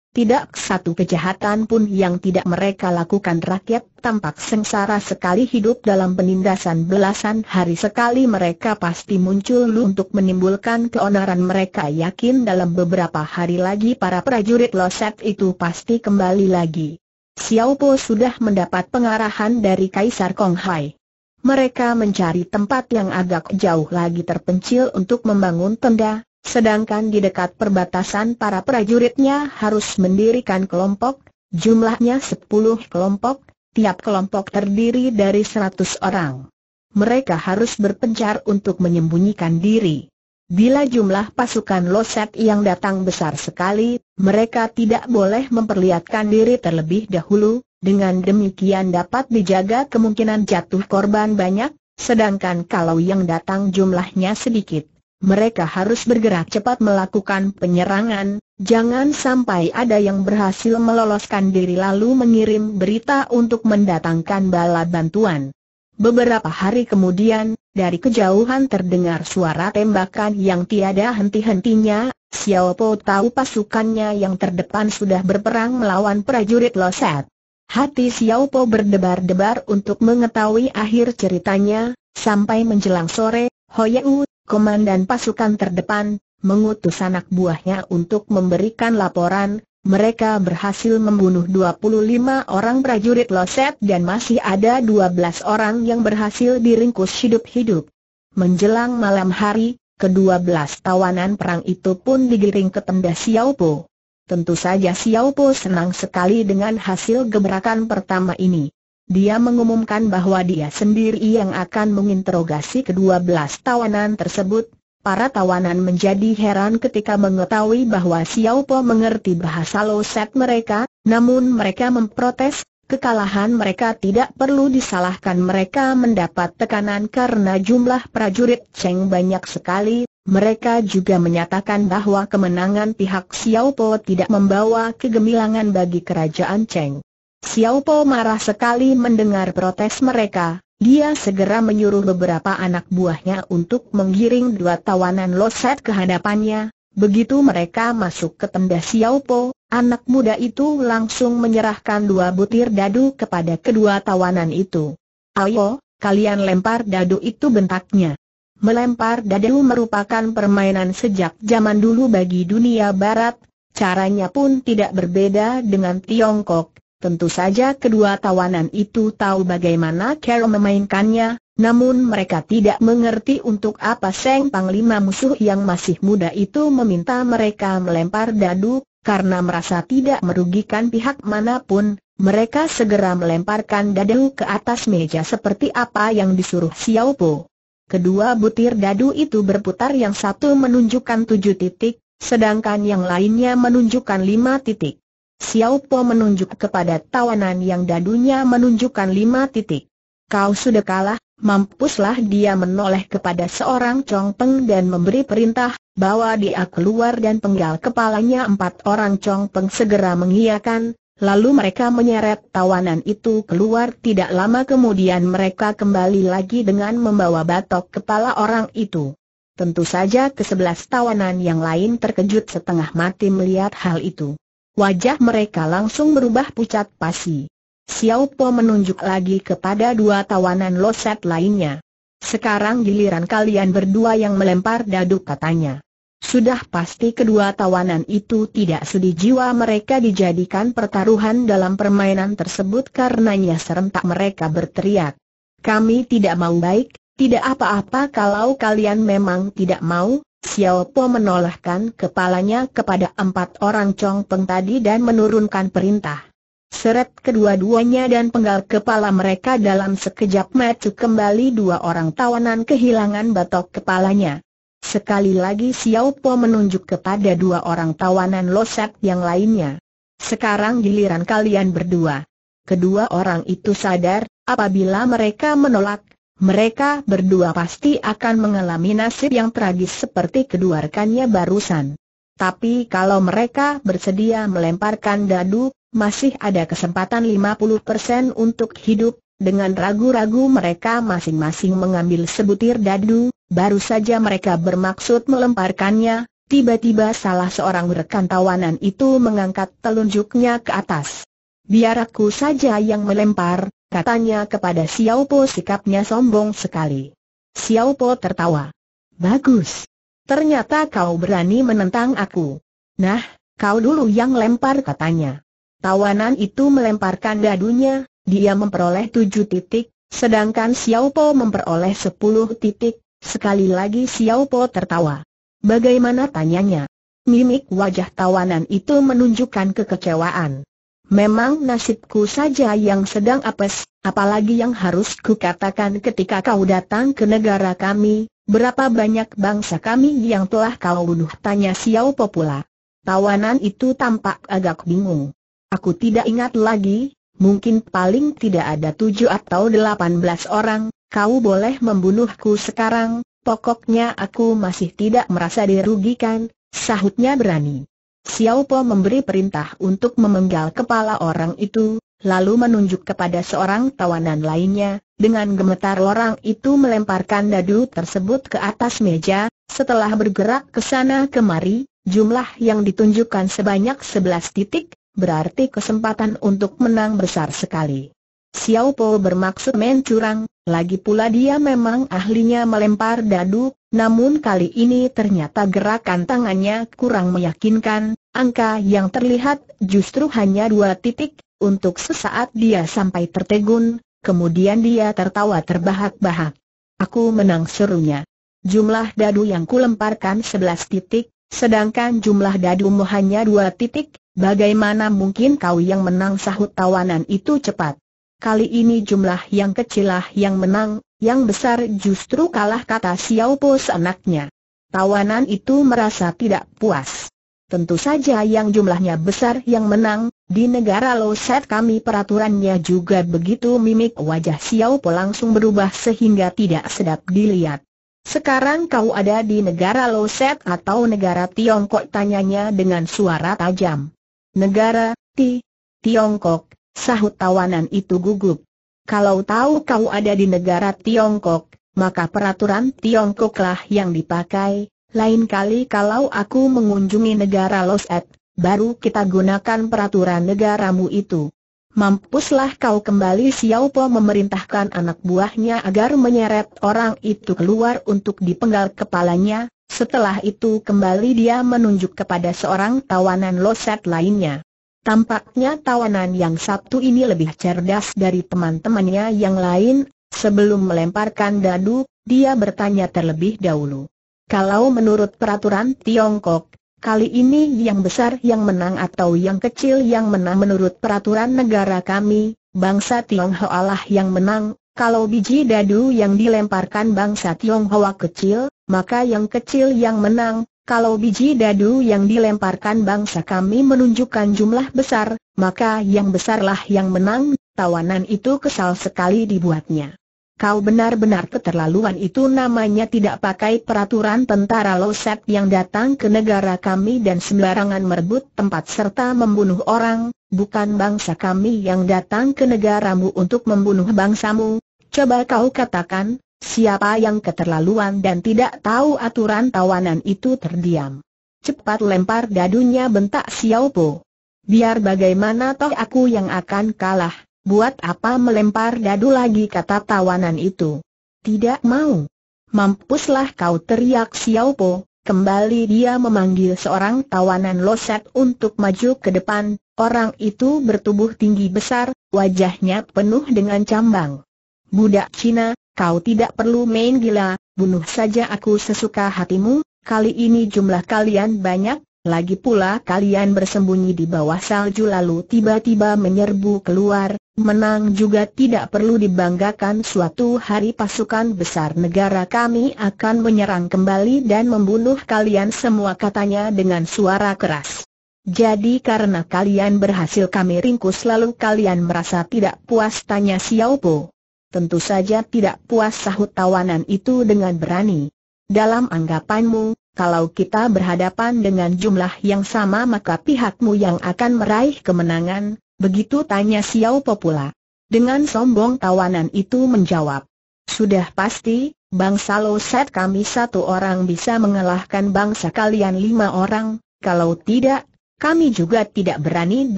Tidak satu kejahatan pun yang tidak mereka lakukan rakyat tampak sengsara sekali hidup dalam penindasan belasan hari sekali mereka pasti muncul untuk menimbulkan keonaran mereka yakin dalam beberapa hari lagi para prajurit loset itu pasti kembali lagi. Xiao Po sudah mendapat pengarahan dari Kaisar Konghai. Mereka mencari tempat yang agak jauh lagi terpencil untuk membangun tenda, Sedangkan di dekat perbatasan para prajuritnya harus mendirikan kelompok, jumlahnya 10 kelompok, tiap kelompok terdiri dari 100 orang. Mereka harus berpencar untuk menyembunyikan diri. Bila jumlah pasukan Loset yang datang besar sekali, mereka tidak boleh memperlihatkan diri terlebih dahulu, dengan demikian dapat dijaga kemungkinan jatuh korban banyak, sedangkan kalau yang datang jumlahnya sedikit, mereka harus bergerak cepat melakukan penyerangan, jangan sampai ada yang berhasil meloloskan diri lalu mengirim berita untuk mendatangkan bala bantuan. Beberapa hari kemudian, dari kejauhan terdengar suara tembakan yang tiada henti-hentinya, Xiao Po tahu pasukannya yang terdepan sudah berperang melawan prajurit Loset. Hati Xiao Po berdebar-debar untuk mengetahui akhir ceritanya, sampai menjelang sore, Hoya U komandan pasukan terdepan, mengutus anak buahnya untuk memberikan laporan, mereka berhasil membunuh 25 orang prajurit Loset dan masih ada 12 orang yang berhasil diringkus hidup-hidup. Menjelang malam hari, kedua belas tawanan perang itu pun digiring ke tenda Xiaopo. Tentu saja Xiaopo senang sekali dengan hasil gebrakan pertama ini. Dia mengumumkan bahwa dia sendiri yang akan menginterogasi kedua belas tawanan tersebut. Para tawanan menjadi heran ketika mengetahui bahwa Xiao Po mengerti bahasa loset mereka, namun mereka memprotes, kekalahan mereka tidak perlu disalahkan mereka mendapat tekanan karena jumlah prajurit Cheng banyak sekali, mereka juga menyatakan bahwa kemenangan pihak Xiao Po tidak membawa kegemilangan bagi kerajaan Cheng. Xiao Po marah sekali mendengar protes mereka, dia segera menyuruh beberapa anak buahnya untuk menggiring dua tawanan loset ke hadapannya. Begitu mereka masuk ke tenda Xiao Po, anak muda itu langsung menyerahkan dua butir dadu kepada kedua tawanan itu. Ayo, kalian lempar dadu itu bentaknya. Melempar dadu merupakan permainan sejak zaman dulu bagi dunia barat, caranya pun tidak berbeda dengan Tiongkok, Tentu saja kedua tawanan itu tahu bagaimana cara memainkannya, namun mereka tidak mengerti untuk apa Seng Panglima musuh yang masih muda itu meminta mereka melempar dadu, karena merasa tidak merugikan pihak manapun, mereka segera melemparkan dadu ke atas meja seperti apa yang disuruh Xiao Po. Kedua butir dadu itu berputar yang satu menunjukkan tujuh titik, sedangkan yang lainnya menunjukkan lima titik. Xiao Po menunjuk kepada tawanan yang dadunya menunjukkan lima titik. Kau sudah kalah, mampuslah dia menoleh kepada seorang Chong peng dan memberi perintah, bawa dia keluar dan penggal kepalanya empat orang Chong peng segera mengiyakan, Lalu mereka menyeret tawanan itu keluar tidak lama kemudian mereka kembali lagi dengan membawa batok kepala orang itu. Tentu saja kesebelas tawanan yang lain terkejut setengah mati melihat hal itu. Wajah mereka langsung berubah pucat pasi. Xiao Po menunjuk lagi kepada dua tawanan loset lainnya. Sekarang giliran kalian berdua yang melempar dadu katanya. Sudah pasti kedua tawanan itu tidak sedih jiwa mereka dijadikan pertaruhan dalam permainan tersebut karenanya serentak mereka berteriak. Kami tidak mau baik, tidak apa-apa kalau kalian memang tidak mau, Xiao Po menolakkan kepalanya kepada empat orang Chong Peng tadi dan menurunkan perintah. Seret kedua-duanya dan penggal kepala mereka dalam sekejap mata kembali dua orang tawanan kehilangan batok kepalanya. Sekali lagi Xiao Po menunjuk kepada dua orang tawanan losak yang lainnya. Sekarang giliran kalian berdua. Kedua orang itu sadar, apabila mereka menolak, mereka berdua pasti akan mengalami nasib yang tragis seperti kedua rekannya barusan. Tapi kalau mereka bersedia melemparkan dadu, masih ada kesempatan 50% untuk hidup, dengan ragu-ragu mereka masing-masing mengambil sebutir dadu, baru saja mereka bermaksud melemparkannya, tiba-tiba salah seorang rekan tawanan itu mengangkat telunjuknya ke atas. Biar aku saja yang melempar, katanya kepada Xiao Po sikapnya sombong sekali. Xiao Po tertawa. Bagus. Ternyata kau berani menentang aku. Nah, kau dulu yang lempar katanya. Tawanan itu melemparkan dadunya, dia memperoleh tujuh titik, sedangkan Xiao Po memperoleh sepuluh titik, sekali lagi Xiao Po tertawa. Bagaimana tanyanya? Mimik wajah tawanan itu menunjukkan kekecewaan. Memang nasibku saja yang sedang apes, apalagi yang harus kukatakan ketika kau datang ke negara kami, berapa banyak bangsa kami yang telah kau bunuh tanya Xiao Popula. Tawanan itu tampak agak bingung. Aku tidak ingat lagi, mungkin paling tidak ada tujuh atau delapan belas orang, kau boleh membunuhku sekarang, pokoknya aku masih tidak merasa dirugikan, sahutnya berani. Xiao Po memberi perintah untuk memenggal kepala orang itu, lalu menunjuk kepada seorang tawanan lainnya, dengan gemetar orang itu melemparkan dadu tersebut ke atas meja, setelah bergerak ke sana kemari, jumlah yang ditunjukkan sebanyak 11 titik, berarti kesempatan untuk menang besar sekali. Xiao Po bermaksud mencurang, lagi pula dia memang ahlinya melempar dadu, namun kali ini ternyata gerakan tangannya kurang meyakinkan, angka yang terlihat justru hanya dua titik, untuk sesaat dia sampai tertegun, kemudian dia tertawa terbahak-bahak. Aku menang serunya. Jumlah dadu yang kulemparkan sebelas titik, sedangkan jumlah dadumu hanya dua titik, bagaimana mungkin kau yang menang sahut tawanan itu cepat kali ini jumlah yang kecilah yang menang, yang besar justru kalah kata Xiao Po anaknya. Tawanan itu merasa tidak puas. Tentu saja yang jumlahnya besar yang menang, di negara Lo Set kami peraturannya juga begitu mimik wajah Xiao Po langsung berubah sehingga tidak sedap dilihat. Sekarang kau ada di negara Lo Set atau negara Tiongkok tanyanya dengan suara tajam. Negara, Ti, Tiongkok, Sahut tawanan itu gugup. Kalau tahu kau ada di negara Tiongkok, maka peraturan Tiongkoklah yang dipakai, lain kali kalau aku mengunjungi negara Loset, baru kita gunakan peraturan negaramu itu. Mampuslah kau kembali Xiao Po memerintahkan anak buahnya agar menyeret orang itu keluar untuk dipenggal kepalanya, setelah itu kembali dia menunjuk kepada seorang tawanan loset lainnya. Tampaknya tawanan yang Sabtu ini lebih cerdas dari teman-temannya yang lain, sebelum melemparkan dadu, dia bertanya terlebih dahulu. Kalau menurut peraturan Tiongkok, Kali ini yang besar yang menang atau yang kecil yang menang menurut peraturan negara kami, bangsa Tionghoa lah yang menang, kalau biji dadu yang dilemparkan bangsa Tionghoa kecil, maka yang kecil yang menang, kalau biji dadu yang dilemparkan bangsa kami menunjukkan jumlah besar, maka yang besarlah yang menang, tawanan itu kesal sekali dibuatnya. Kau benar-benar keterlaluan itu namanya tidak pakai peraturan tentara Loset yang datang ke negara kami dan sembarangan merebut tempat serta membunuh orang, bukan bangsa kami yang datang ke negaramu untuk membunuh bangsamu. Coba kau katakan, Siapa yang keterlaluan dan tidak tahu aturan tawanan itu terdiam. Cepat lempar dadunya bentak Xiao Po. Biar bagaimana toh aku yang akan kalah, buat apa melempar dadu lagi kata tawanan itu. Tidak mau. Mampuslah kau teriak Xiao Po, kembali dia memanggil seorang tawanan loset untuk maju ke depan, orang itu bertubuh tinggi besar, wajahnya penuh dengan cambang. Budak Cina, kau tidak perlu main gila, bunuh saja aku sesuka hatimu, kali ini jumlah kalian banyak, lagi pula kalian bersembunyi di bawah salju lalu tiba-tiba menyerbu keluar, menang juga tidak perlu dibanggakan suatu hari pasukan besar negara kami akan menyerang kembali dan membunuh kalian semua katanya dengan suara keras. Jadi karena kalian berhasil kami ringkus lalu kalian merasa tidak puas tanya Xiao Po. Tentu saja tidak puas sahut tawanan itu dengan berani. Dalam anggapanmu, kalau kita berhadapan dengan jumlah yang sama maka pihakmu yang akan meraih kemenangan, begitu tanya Xiao popula. Dengan sombong tawanan itu menjawab, Sudah pasti, bangsa Loset kami satu orang bisa mengalahkan bangsa kalian lima orang, kalau tidak, kami juga tidak berani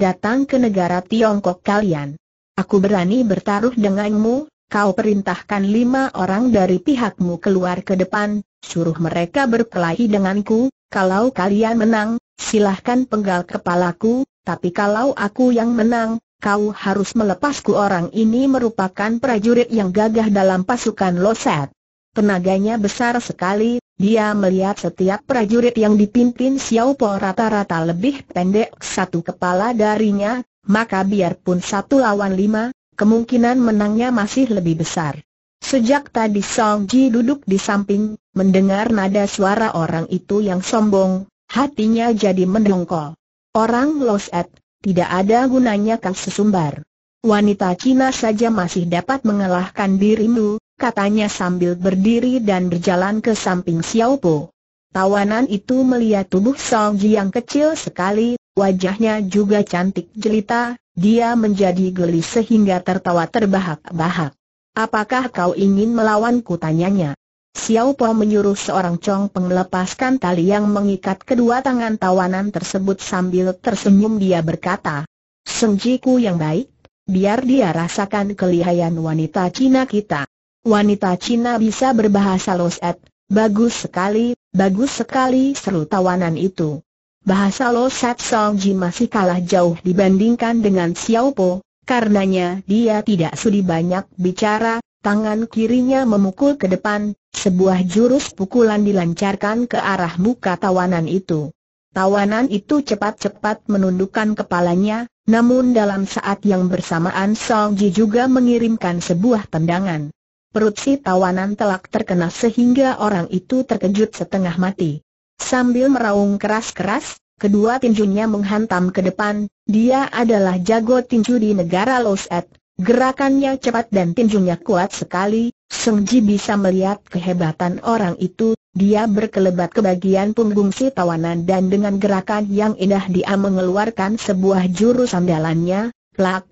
datang ke negara Tiongkok kalian. Aku berani bertaruh denganmu, Kau perintahkan lima orang dari pihakmu keluar ke depan, suruh mereka berkelahi denganku, kalau kalian menang, silahkan penggal kepalaku, tapi kalau aku yang menang, kau harus melepasku orang ini merupakan prajurit yang gagah dalam pasukan Loset. Tenaganya besar sekali, dia melihat setiap prajurit yang dipimpin Xiao Po rata-rata lebih pendek satu kepala darinya, maka biarpun satu lawan lima, kemungkinan menangnya masih lebih besar. Sejak tadi Song Ji duduk di samping, mendengar nada suara orang itu yang sombong, hatinya jadi mendongkol. Orang at, tidak ada gunanya kau sesumbar. Wanita Cina saja masih dapat mengalahkan dirimu, katanya sambil berdiri dan berjalan ke samping Xiao Po. Tawanan itu melihat tubuh Song Ji yang kecil sekali, Wajahnya juga cantik jelita, dia menjadi geli sehingga tertawa terbahak-bahak. Apakah kau ingin melawanku tanyanya? Xiao Po menyuruh seorang cong melepaskan tali yang mengikat kedua tangan tawanan tersebut sambil tersenyum dia berkata, Sengjiku yang baik, biar dia rasakan kelihayan wanita Cina kita. Wanita Cina bisa berbahasa loset, bagus sekali, bagus sekali seru tawanan itu bahasa Lo Sat Ji masih kalah jauh dibandingkan dengan Xiao Po, karenanya dia tidak sudi banyak bicara, tangan kirinya memukul ke depan, sebuah jurus pukulan dilancarkan ke arah muka tawanan itu. Tawanan itu cepat-cepat menundukkan kepalanya, namun dalam saat yang bersamaan Song Ji juga mengirimkan sebuah tendangan. Perut si tawanan telak terkena sehingga orang itu terkejut setengah mati. Sambil meraung keras-keras, kedua tinjunya menghantam ke depan, dia adalah jago tinju di negara Loset. Gerakannya cepat dan tinjunya kuat sekali, Seng Ji bisa melihat kehebatan orang itu, dia berkelebat ke bagian punggung si tawanan dan dengan gerakan yang indah dia mengeluarkan sebuah jurus andalannya, plak,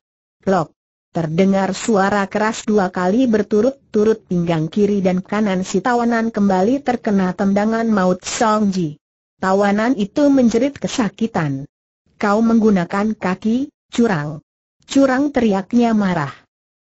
plok. Terdengar suara keras dua kali berturut-turut pinggang kiri dan kanan si tawanan kembali terkena tendangan maut Song Ji. Tawanan itu menjerit kesakitan. Kau menggunakan kaki, curang. Curang teriaknya marah.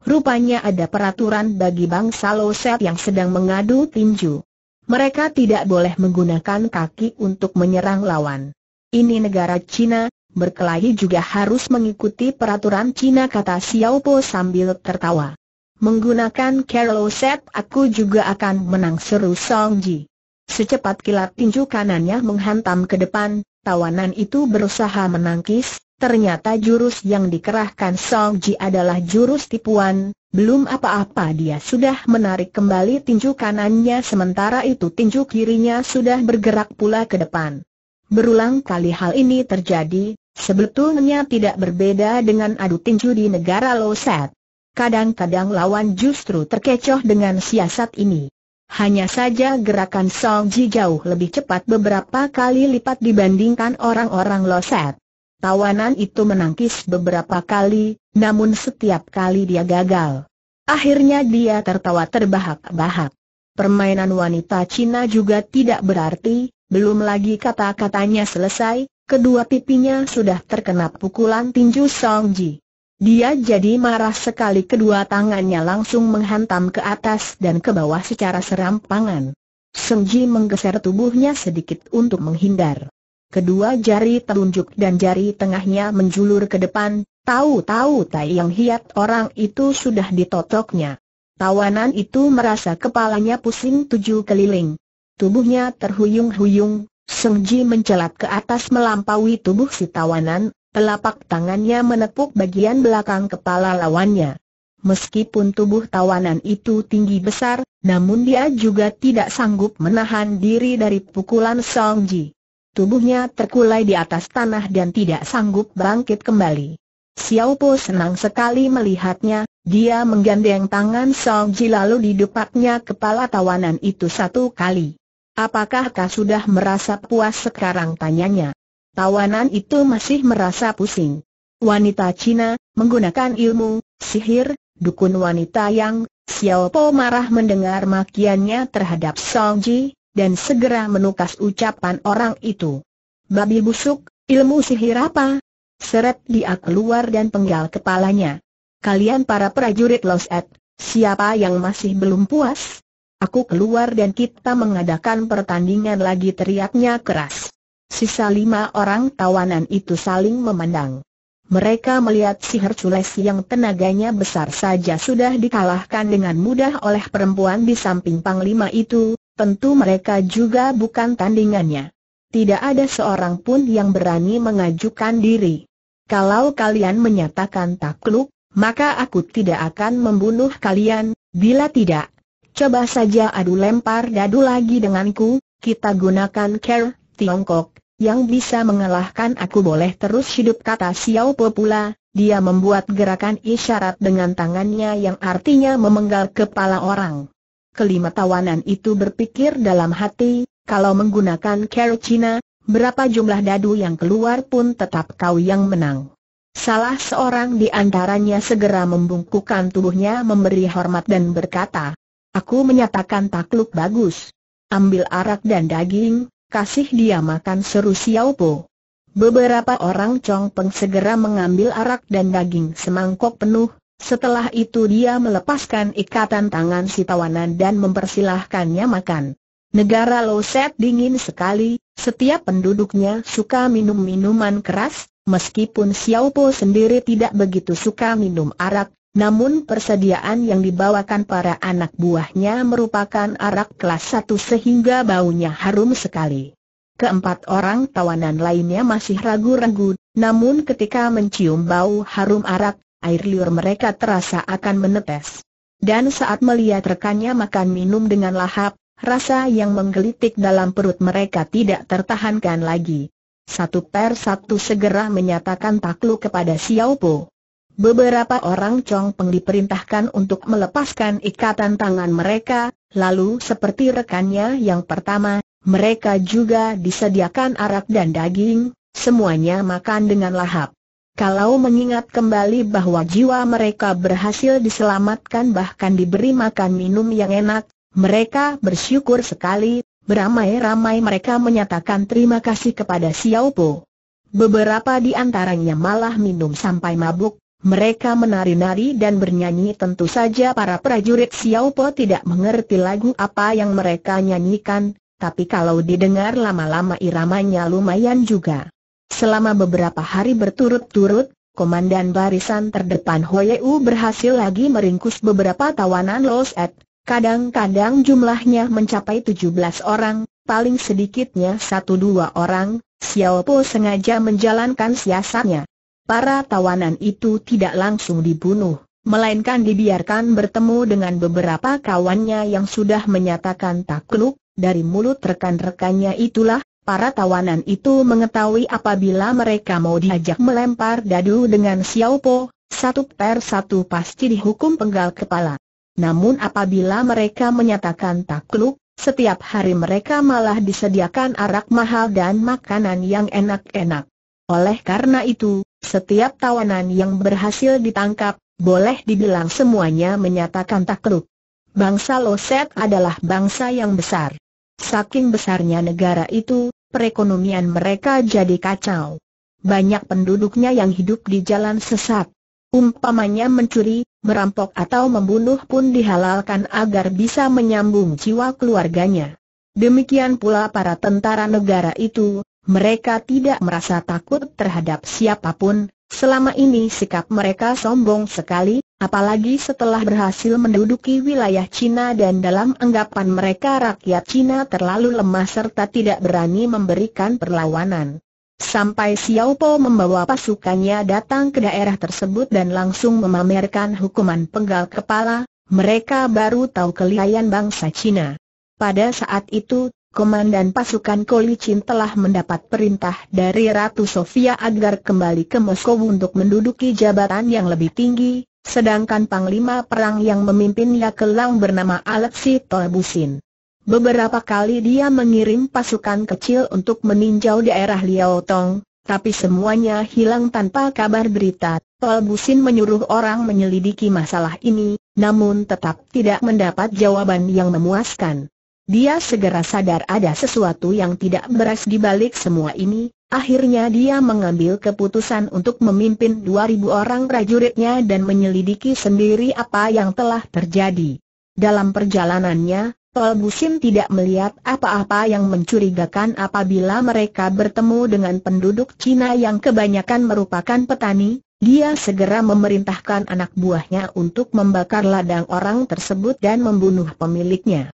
Rupanya ada peraturan bagi bangsa Loset yang sedang mengadu tinju. Mereka tidak boleh menggunakan kaki untuk menyerang lawan. Ini negara Cina, berkelahi juga harus mengikuti peraturan Cina kata Xiao Po sambil tertawa. Menggunakan Carlo Set aku juga akan menang seru Song Ji. Secepat kilat tinju kanannya menghantam ke depan, tawanan itu berusaha menangkis, ternyata jurus yang dikerahkan Song Ji adalah jurus tipuan, belum apa-apa dia sudah menarik kembali tinju kanannya sementara itu tinju kirinya sudah bergerak pula ke depan. Berulang kali hal ini terjadi, Sebetulnya tidak berbeda dengan adu tinju di negara Loset. Kadang-kadang lawan justru terkecoh dengan siasat ini. Hanya saja gerakan Song Ji jauh lebih cepat beberapa kali lipat dibandingkan orang-orang Loset. Tawanan itu menangkis beberapa kali, namun setiap kali dia gagal. Akhirnya dia tertawa terbahak-bahak. Permainan wanita Cina juga tidak berarti, belum lagi kata-katanya selesai, Kedua pipinya sudah terkena pukulan tinju Song Ji. Dia jadi marah sekali kedua tangannya langsung menghantam ke atas dan ke bawah secara serampangan. Song Ji menggeser tubuhnya sedikit untuk menghindar. Kedua jari telunjuk dan jari tengahnya menjulur ke depan, tahu-tahu tai yang hiat orang itu sudah ditotoknya. Tawanan itu merasa kepalanya pusing tujuh keliling. Tubuhnya terhuyung-huyung, Seng Ji mencelat ke atas melampaui tubuh si tawanan, telapak tangannya menepuk bagian belakang kepala lawannya. Meskipun tubuh tawanan itu tinggi besar, namun dia juga tidak sanggup menahan diri dari pukulan Song Ji. Tubuhnya terkulai di atas tanah dan tidak sanggup bangkit kembali. Xiao Po senang sekali melihatnya, dia menggandeng tangan Song Ji lalu didupaknya kepala tawanan itu satu kali. Apakah kau sudah merasa puas sekarang tanyanya? Tawanan itu masih merasa pusing. Wanita Cina, menggunakan ilmu, sihir, dukun wanita yang, Xiao Po marah mendengar makiannya terhadap Song Ji, dan segera menukas ucapan orang itu. Babi busuk, ilmu sihir apa? Seret dia keluar dan penggal kepalanya. Kalian para prajurit Ed, siapa yang masih belum puas? Aku keluar dan kita mengadakan pertandingan lagi teriaknya keras. Sisa lima orang tawanan itu saling memandang. Mereka melihat si Hercules yang tenaganya besar saja sudah dikalahkan dengan mudah oleh perempuan di samping panglima itu, tentu mereka juga bukan tandingannya. Tidak ada seorang pun yang berani mengajukan diri. Kalau kalian menyatakan takluk, maka aku tidak akan membunuh kalian, bila tidak, coba saja adu lempar dadu lagi denganku, kita gunakan care, Tiongkok, yang bisa mengalahkan aku boleh terus hidup kata Xiao Po pula, dia membuat gerakan isyarat dengan tangannya yang artinya memenggal kepala orang. Kelima tawanan itu berpikir dalam hati, kalau menggunakan care Cina, berapa jumlah dadu yang keluar pun tetap kau yang menang. Salah seorang di antaranya segera membungkukkan tubuhnya memberi hormat dan berkata, Aku menyatakan takluk bagus. Ambil arak dan daging, kasih dia makan seru Xiao Po. Beberapa orang Chong Peng segera mengambil arak dan daging semangkok penuh, setelah itu dia melepaskan ikatan tangan si tawanan dan mempersilahkannya makan. Negara Set dingin sekali, setiap penduduknya suka minum minuman keras, meskipun Xiao Po sendiri tidak begitu suka minum arak, namun persediaan yang dibawakan para anak buahnya merupakan arak kelas satu sehingga baunya harum sekali. Keempat orang tawanan lainnya masih ragu-ragu, namun ketika mencium bau harum arak, air liur mereka terasa akan menetes. Dan saat melihat rekannya makan minum dengan lahap, rasa yang menggelitik dalam perut mereka tidak tertahankan lagi. Satu per satu segera menyatakan takluk kepada Xiao Po. Beberapa orang Peng diperintahkan untuk melepaskan ikatan tangan mereka, lalu seperti rekannya yang pertama, mereka juga disediakan arak dan daging, semuanya makan dengan lahap. Kalau mengingat kembali bahwa jiwa mereka berhasil diselamatkan bahkan diberi makan minum yang enak, mereka bersyukur sekali, beramai-ramai mereka menyatakan terima kasih kepada Xiao Po. Beberapa di antaranya malah minum sampai mabuk, mereka menari-nari dan bernyanyi tentu saja para prajurit Xiao Po tidak mengerti lagu apa yang mereka nyanyikan, tapi kalau didengar lama-lama iramanya lumayan juga. Selama beberapa hari berturut-turut, Komandan barisan terdepan Hoyeu berhasil lagi meringkus beberapa tawanan Los Et. Kadang-kadang jumlahnya mencapai 17 orang, paling sedikitnya 1-2 orang, Xiao Po sengaja menjalankan siasatnya para tawanan itu tidak langsung dibunuh, melainkan dibiarkan bertemu dengan beberapa kawannya yang sudah menyatakan takluk, dari mulut rekan-rekannya itulah, para tawanan itu mengetahui apabila mereka mau diajak melempar dadu dengan Xiao Po, satu per satu pasti dihukum penggal kepala. Namun apabila mereka menyatakan takluk, setiap hari mereka malah disediakan arak mahal dan makanan yang enak-enak. Oleh karena itu, setiap tawanan yang berhasil ditangkap, boleh dibilang semuanya menyatakan takluk. Bangsa Loset adalah bangsa yang besar. Saking besarnya negara itu, perekonomian mereka jadi kacau. Banyak penduduknya yang hidup di jalan sesat. Umpamanya mencuri, merampok atau membunuh pun dihalalkan agar bisa menyambung jiwa keluarganya. Demikian pula para tentara negara itu, mereka tidak merasa takut terhadap siapapun, selama ini sikap mereka sombong sekali, apalagi setelah berhasil menduduki wilayah Cina dan dalam anggapan mereka rakyat Cina terlalu lemah serta tidak berani memberikan perlawanan. Sampai Xiao Po membawa pasukannya datang ke daerah tersebut dan langsung memamerkan hukuman penggal kepala, mereka baru tahu kelihayan bangsa Cina. Pada saat itu, Komandan pasukan Kolicin telah mendapat perintah dari Ratu Sofia agar kembali ke Moskow untuk menduduki jabatan yang lebih tinggi, sedangkan Panglima Perang yang memimpinnya kelang bernama Alexei Tolbusin. Beberapa kali dia mengirim pasukan kecil untuk meninjau daerah Liaotong, tapi semuanya hilang tanpa kabar berita. Tolbusin menyuruh orang menyelidiki masalah ini, namun tetap tidak mendapat jawaban yang memuaskan. Dia segera sadar ada sesuatu yang tidak beres di balik semua ini, akhirnya dia mengambil keputusan untuk memimpin 2000 orang prajuritnya dan menyelidiki sendiri apa yang telah terjadi. Dalam perjalanannya, Tol tidak melihat apa-apa yang mencurigakan apabila mereka bertemu dengan penduduk Cina yang kebanyakan merupakan petani, dia segera memerintahkan anak buahnya untuk membakar ladang orang tersebut dan membunuh pemiliknya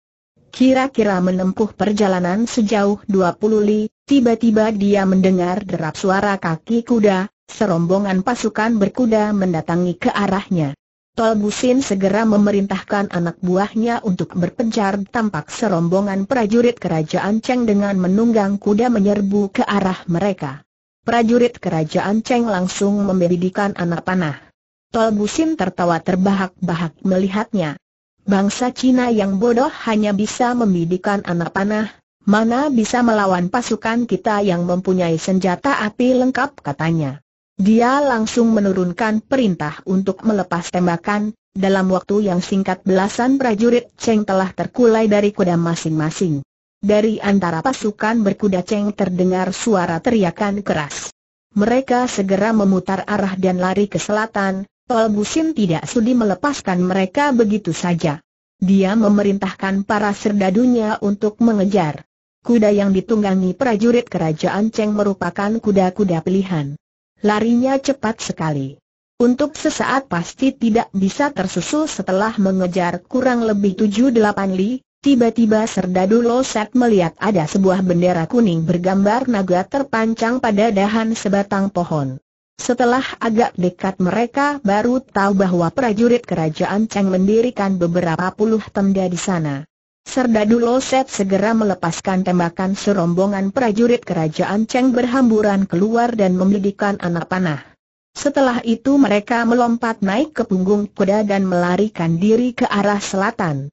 kira-kira menempuh perjalanan sejauh 20 li, tiba-tiba dia mendengar derap suara kaki kuda, serombongan pasukan berkuda mendatangi ke arahnya. Tol Busin segera memerintahkan anak buahnya untuk berpencar tampak serombongan prajurit kerajaan Cheng dengan menunggang kuda menyerbu ke arah mereka. Prajurit kerajaan Cheng langsung membidikan anak panah. Tol Busin tertawa terbahak-bahak melihatnya. Bangsa Cina yang bodoh hanya bisa membidikan anak panah, mana bisa melawan pasukan kita yang mempunyai senjata api lengkap katanya. Dia langsung menurunkan perintah untuk melepas tembakan, dalam waktu yang singkat belasan prajurit Cheng telah terkulai dari kuda masing-masing. Dari antara pasukan berkuda Cheng terdengar suara teriakan keras. Mereka segera memutar arah dan lari ke selatan, Tol Busin tidak sudi melepaskan mereka begitu saja. Dia memerintahkan para serdadunya untuk mengejar. Kuda yang ditunggangi prajurit kerajaan Cheng merupakan kuda-kuda pilihan. Larinya cepat sekali. Untuk sesaat pasti tidak bisa tersusul setelah mengejar kurang lebih 7-8 li, tiba-tiba Serdadu Loset melihat ada sebuah bendera kuning bergambar naga terpancang pada dahan sebatang pohon. Setelah agak dekat mereka baru tahu bahwa prajurit kerajaan Cheng mendirikan beberapa puluh tenda di sana. Serdadu Loset segera melepaskan tembakan serombongan prajurit kerajaan Cheng berhamburan keluar dan membidikan anak panah. Setelah itu mereka melompat naik ke punggung kuda dan melarikan diri ke arah selatan.